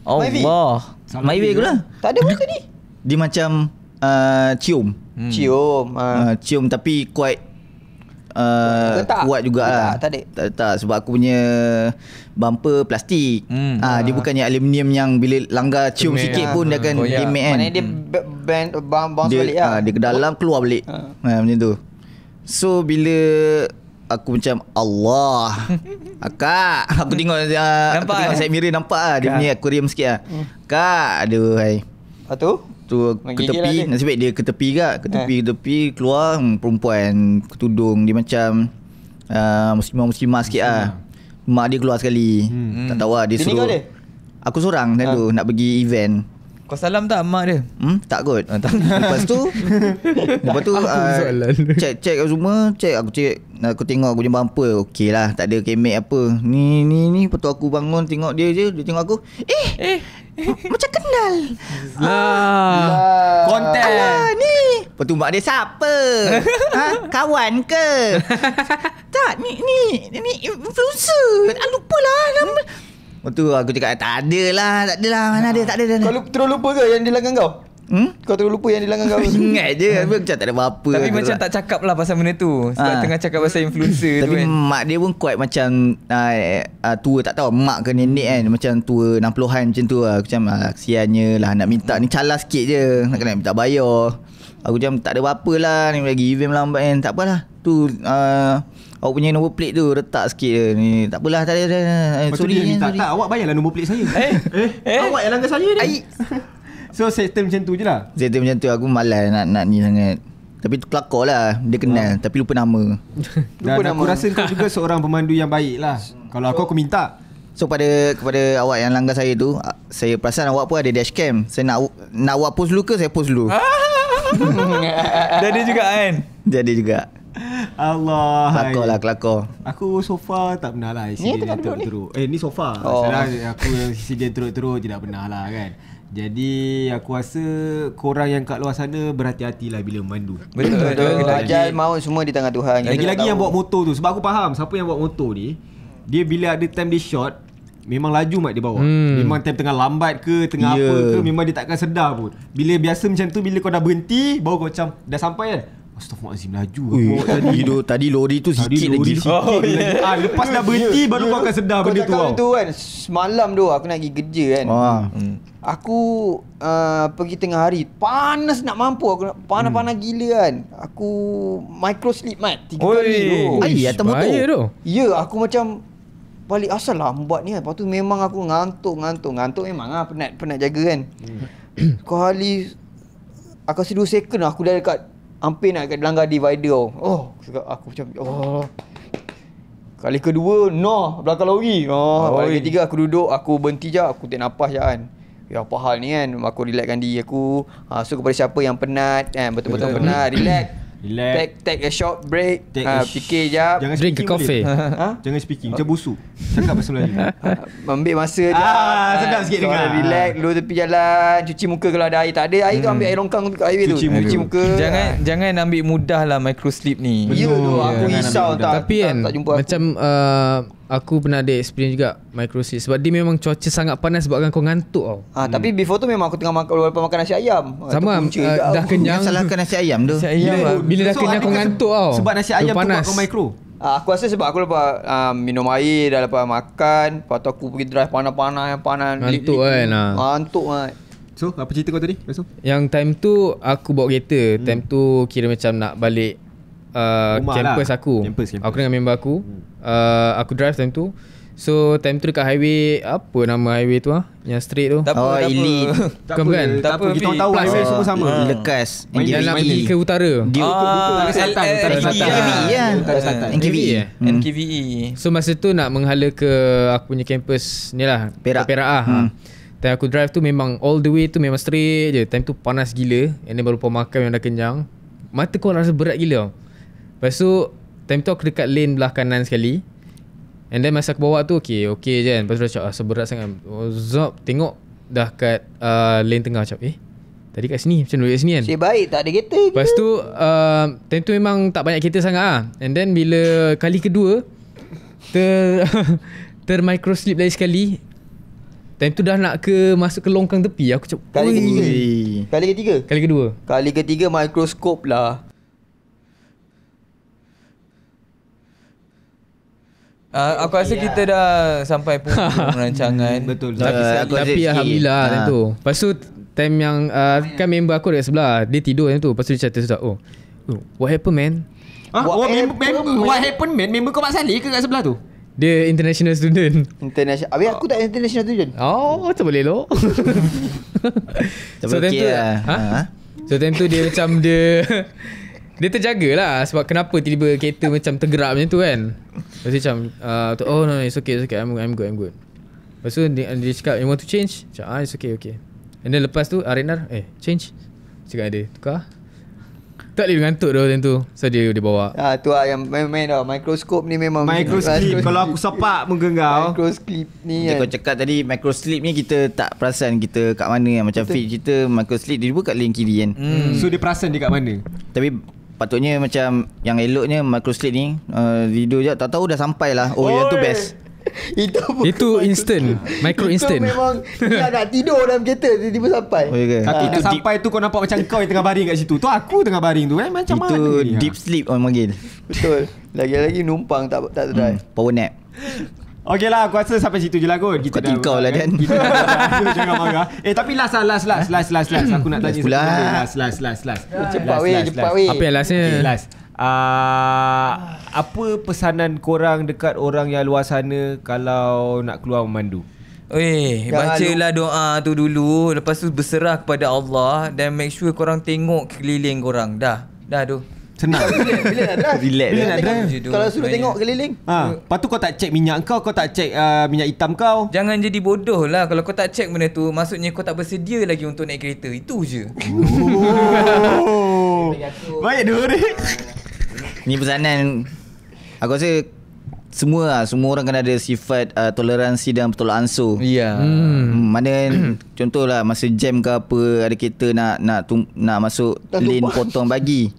oh, Allah. My way pula. Tak ada muka ni. Dia macam uh, cium. Hmm. Cium. Uh. Uh, cium tapi kuat. Uh, kuat juga. Lah. Tak, tak, tak, tak sebab aku punya bumper plastik. Hmm. Uh, uh. dia ah. bukannya aluminium yang bila langgar cium Demi, sikit uh, pun uh, dia akan oh, ya. damage kan. dia hmm. bend bang bang balik lah. Uh, dia ke dalam keluar balik. Uh. Uh, macam tu. So bila aku macam Allah Kak Aku tengok uh, Nampak Aku tengok eh? nampak lah Dia punya aquarium sikit lah hmm. Kak Aduh hai. Lepas tu Tu ke tepi Nasib baik dia ke tepi kak Ke tepi eh. ke tepi Keluar hmm, Perempuan Ketudung dia macam uh, muslimah mas sikit lah Mak dia keluar sekali hmm. Tak tahu lah dia, suruh Aku seorang ha. nak pergi event kau salam tak mak dia? Hmm, tak kot. Ah, tak. Lepas tu Lepas tu ah, check check semua, check aku check aku tengok aku punya bumper okay lah tak ada kemek apa. Ni ni ni patut aku bangun tengok dia je, dia tengok aku. Eh. Eh. macam kenal Lah Konten ah. Alah ni Lepas tu mak dia siapa ha? Kawan ke Tak ni ni Ni influencer Alah lupa lah nama. Hmm? Lepas tu aku cakap tak ada lah, tak ada lah, mana ada, tak ada dah. Kau lupa, terus lupa ke yang di langgang kau? Hmm? Kau terus lupa yang di langgang kau? Ingat je, tapi aku cakap tak ada apa-apa. Tapi macam lah. tak cakap lah pasal benda tu. Sebab ha. tengah cakap pasal influencer tu tapi kan. Tapi mak dia pun kuat macam uh, uh, tua tak tahu, mak ke nenek kan. Macam tua 60-an macam tu lah. Macam uh, kesiannya lah nak minta ni calar sikit je. Nak kena minta bayar. Aku macam tak ada apa-apa lah ni lagi event lambat kan. Tak apalah. Tu uh, Awak punya nombor plate tu retak sikit je. ni. Tak apalah tadi, ada. Eh, sorry, tak tak awak bayarlah nombor plate saya. eh? eh? eh? Awak yang langgar saya ni. so sistem macam tu je lah. Sistem macam tu aku malas nak nak ni sangat. Tapi tu kelakor lah Dia kenal hmm. Tapi lupa nama lupa Dan nama. aku rasa kau juga Seorang pemandu yang baik lah Kalau aku aku minta So pada Kepada awak yang langgar saya tu Saya perasan awak pun ada dashcam Saya nak Nak awak post dulu ke Saya post dulu Jadi ah. juga kan Jadi juga Allah Kelakor lah, kelakor Aku sofa tak pernah lah isi dia ada duduk teruk. Eh ni sofa oh. Salah aku isi dia teruk-teruk tidak tak pernah lah kan jadi aku rasa korang yang kat luar sana berhati-hatilah bila memandu. Betul. betul. Ajal maut semua di tangan Tuhan. Lagi-lagi yang bawa motor tu sebab aku faham siapa yang bawa motor ni dia bila ada time dia shot memang laju mak dia bawa. Hmm. Memang time tengah lambat ke tengah yeah. apa ya. ke memang dia takkan sedar pun. Bila biasa macam tu bila kau dah berhenti bawa kau macam dah sampai kan. Ya? Astaghfirullahaladzim laju tadi tu tadi lori tu sikit tadi lagi. Sikit oh, Yeah. Ya. Ha, lepas dah berhenti yeah. baru yeah. kau akan sedar kau benda tu. Kau tu kan semalam tu aku nak pergi kerja kan. Ha. Hmm. Aku uh, pergi tengah hari panas nak mampu aku panas-panas hmm. gila kan. Aku micro sleep mat tiga Oi. kali tu. Ai atas tu. Ya aku macam balik asal lah buat ni kan. Lepas tu memang aku ngantuk ngantuk ngantuk memang ah penat penat jaga kan. Hmm. kau hari aku rasa 2 second lah aku dah dekat hampir nak langgar divider tau. Oh, cakap aku macam oh. Kali kedua, no, belakang lori. Oh, oh kali ketiga aku duduk, aku berhenti je, aku tak nafas je kan. Ya apa hal ni kan, aku relaxkan diri aku. Ha, so kepada siapa yang penat, kan, betul-betul penat, relax. Relax. Take take a short break. Take uh, fikir sh- Jangan drink speaking a coffee. ha? Jangan speaking. Macam busu. Cakap pasal lain. Ah, ambil masa je. Ah, sedap sikit dengar. Relax dulu tepi jalan, cuci muka kalau ada air. Tak ada air hmm. tu ambil air longkang dekat air cuci Muka. Cuci muka. Jangan ah. jangan ambil mudahlah micro sleep ni. Ya tu aku risau tak. Tapi kan macam uh, Aku pernah ada experience juga micro sleep. sebab dia memang cuaca sangat panas sebabkan kau ngantuk tau. Ah hmm. tapi before tu memang aku tengah makan lepas makan nasi ayam. Ah, Sama uh, dah aku. kenyang. Dia salahkan nasi ayam tu. Nasi ayam bila, lah. bila dah so, kenyang kau ngantuk tau. Sebab nasi ayam tu panas. kau micro. Uh, aku rasa sebab aku lepas uh, minum air dah lepas makan, lepas tu aku pergi drive panas-panas yang panas. Ngantuk li- li- kan. Ngantuk kan. So, apa cerita kau tadi? So? Yang time tu aku bawa kereta, hmm. time tu kira macam nak balik uh, kampus lah. aku. Campus, campus. Aku dengan member aku. Hmm uh, aku drive time tu So time tu dekat highway Apa nama highway tu ah? Yang straight tu Tak apa oh, Elite Tak apa kan? Tak apa Kita tahu highway semua ah. sama ah. Lekas Yang nak ke utara Dia ah, utara selatan Utara selatan NKVE NKVE ya? hmm. So masa tu nak menghala ke Aku punya campus Ni lah Perak Perak lah Time aku drive tu memang All the way tu memang straight je Time tu panas gila And then baru pemakam yang dah kenyang Mata kau rasa berat gila Lepas tu Time tu aku dekat lane belah kanan sekali And then masa aku bawa tu Okay okay je kan Lepas tu dah cakap ah, sangat oh, Zop tengok Dah kat uh, lane tengah Cakap eh Tadi kat sini Macam dulu kat sini kan Cik baik tak ada kereta Lepas tu uh, Time tu memang tak banyak kereta sangat ah. And then bila Kali kedua Ter Ter micro sleep lagi sekali Time tu dah nak ke masuk ke longkang tepi Aku cakap Kali ketiga Kali ketiga Kali kedua Kali ketiga microscope lah Uh, aku rasa lah. kita dah sampai pun rancangan. Betul. Uh, tapi aku tapi alhamdulillah ha. tu. Lepas tu time yang uh, oh, kan member aku dekat sebelah, dia tidur yang tu. Lepas tu dia cerita sudah. Oh, oh. What happened man? Huh? What, oh, mem- mem- what happened man? Member kau Mak Saleh ke kat sebelah tu? Dia international student. International. Abi aku tak international student. Oh, tak boleh lo. so, okay tu, lah. ha? Ha? so time tu dia macam dia Dia terjagalah sebab kenapa tiba kereta macam tergerak macam tu kan. Lepas tu macam uh, oh no, no it's okay it's okay I'm, I'm good I'm good. Lepas tu dia, dia cakap you want to change? Cakap ah it's okay okay. And then lepas tu Arenar eh change. Cakap ada tukar. Tak boleh mengantuk dah macam tu So dia, dia bawa Ah tu lah yang main-main tau Mikroskop ni memang Mikroskop Kalau aku sepak muka kau Mikroskop ni kan Kau cakap tadi Mikroskop ni kita tak perasan kita kat mana Macam feed kita Mikroskop dia buka kat link kiri kan hmm. So dia perasan dia kat mana Tapi patutnya macam yang eloknya microslit ni uh, video je tak tahu dah sampai lah oh Oi. yang tu best itu itu instant micro instant itu memang dia nak tidur dalam kereta tiba-tiba sampai oh, okay. tapi ha. sampai deep. tu kau nampak macam kau yang tengah baring kat situ tu aku tengah baring tu eh? macam itu mana itu deep sleep orang panggil betul lagi-lagi numpang tak tak terdai hmm, power nap Okay lah aku rasa sampai situ je lah kot Kita dah kau lah dan. Kan? Kita jangan marah Eh tapi last lah last last last last last Aku nak tanya sepuluh Last last last last ya, Cepat weh cepat weh Apa yang lastnya okay, last ah, Apa pesanan korang dekat orang yang luar sana Kalau nak keluar memandu Eh, baca lah doa tu dulu Lepas tu berserah kepada Allah Dan make sure korang tengok keliling korang Dah, dah tu Senang Bila, bila nak drive Bila nak drive Kalau suruh tengok keliling ha. Lepas tu kau tak check minyak kau Kau tak check uh, minyak hitam kau Jangan jadi bodoh lah Kalau kau tak check benda tu Maksudnya kau tak bersedia lagi Untuk naik kereta Itu je oh. Baik dua orang Ni pesanan Aku rasa semua lah, semua orang kena ada sifat uh, toleransi dan betul ansur. Ya. Yeah. Hmm. hmm. Mana contohlah masa jam ke apa ada kereta nak nak tum, nak masuk lane potong bagi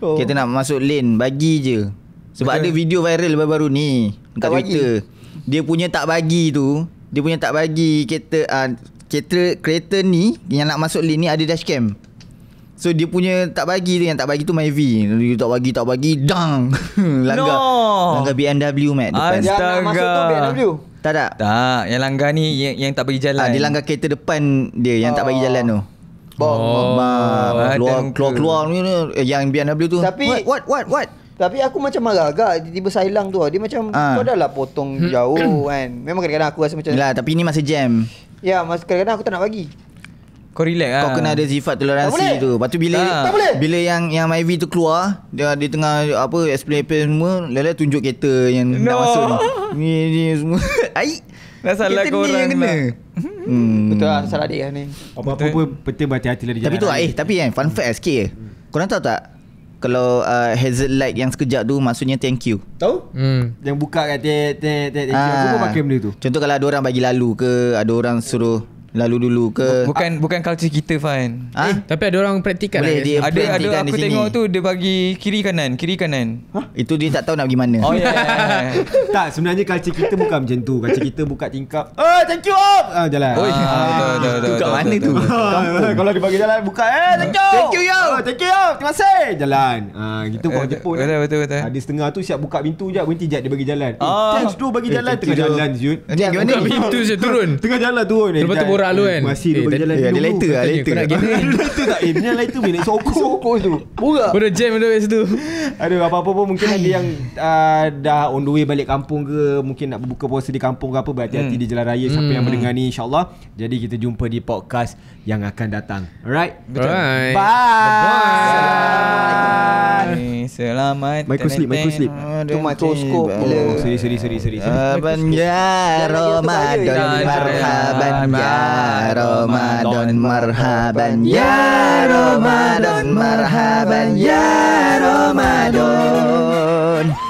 oh. Kita nak masuk lane Bagi je Sebab Betul. ada video viral baru-baru ni Dekat tak Twitter bagi. Dia punya tak bagi tu Dia punya tak bagi Kereta uh, Kereta Kereta ni Yang nak masuk lane ni Ada dashcam So dia punya tak bagi tu Yang tak bagi tu my V Dia tak bagi tak bagi Dang Langgar no. Langgar BMW mat depan. Yang nak masuk tu BMW Tak tak Tak Yang langgar ni Yang, yang tak bagi jalan ha, Dia langgar kereta depan dia Yang oh. tak bagi jalan tu bom bom oh, bom keluar keluar keluar ni eh, yang BMW tu tapi what what what, Tapi aku macam marah agak Tiba-tiba saya tu Dia macam ha. Kau dah lah potong hmm. jauh kan Memang kadang-kadang aku rasa macam Yalah tapi ni masih jam Ya masa kadang-kadang aku tak nak bagi kau relax lah Kau kena ada sifat toleransi tu Lepas tu bila ha. Bila yang yang Myvi tu keluar Dia, dia tengah apa Explain apa semua Lala tunjuk kereta Yang no. dah masuk ni Ni ni semua Aik Dah salah kereta ni yang kena. lah Hmm. Betul lah salah dia ni. Apa-apa pun betul berhati-hati lah Tapi tu lah, lah eh. Tapi kan fun fact hmm. sikit je. Eh. Korang tahu tak? Kalau uh, hazard light yang sekejap tu maksudnya thank you. Tahu? Hmm. Yang buka kat thank you. Aku pun pakai benda tu. Contoh kalau ada orang bagi lalu ke ada orang suruh. Hmm lalu dulu ke bukan A- bukan culture kita fine ha? eh, tapi ada orang praktikan Boleh, lah, ada ada aku di sini. tengok tu dia bagi kiri kanan kiri kanan ha? itu dia tak tahu nak pergi mana oh yeah, yeah, yeah. tak sebenarnya culture kita bukan macam tu culture kita buka tingkap oh thank you up, ah jalan oh kat mana tu ah, kalau dia bagi jalan buka eh hmm. thank you thank you yo ah, thank you terima kasih jalan ah gitu kau jepun betul eh. betul betul ada setengah tu siap buka pintu je berhenti jap dia bagi jalan eh, thanks tu bagi eh, jalan tengah jalan jut dia pintu je turun tengah jalan turun tu Sora lu hmm, kan Masih dia eh, berjalan eh, dulu Dia lighter lah lighter Kau nak Lighter tak Eh dia lighter Minit sokong Sokong tu Murah Kau jam dulu kat situ Aduh apa-apa pun Mungkin ada yang ah, Dah on the way balik kampung ke Mungkin nak berbuka puasa di kampung ke apa Berhati-hati hmm. di jalan raya Siapa yang hmm. mendengar ni insyaAllah Jadi kita jumpa di podcast yang akan datang. Alright. Betul. Alright. Bye. Bye. Bye. Selamat. Mic sleep, mic sleep. Tu microscope. Oh, oh, seri seri seri seri. Ramadan ya Ramadan marhaban ya Ramadan marhaban ya Ramadan marhaban ya Ramadan. Ya, Ramadan.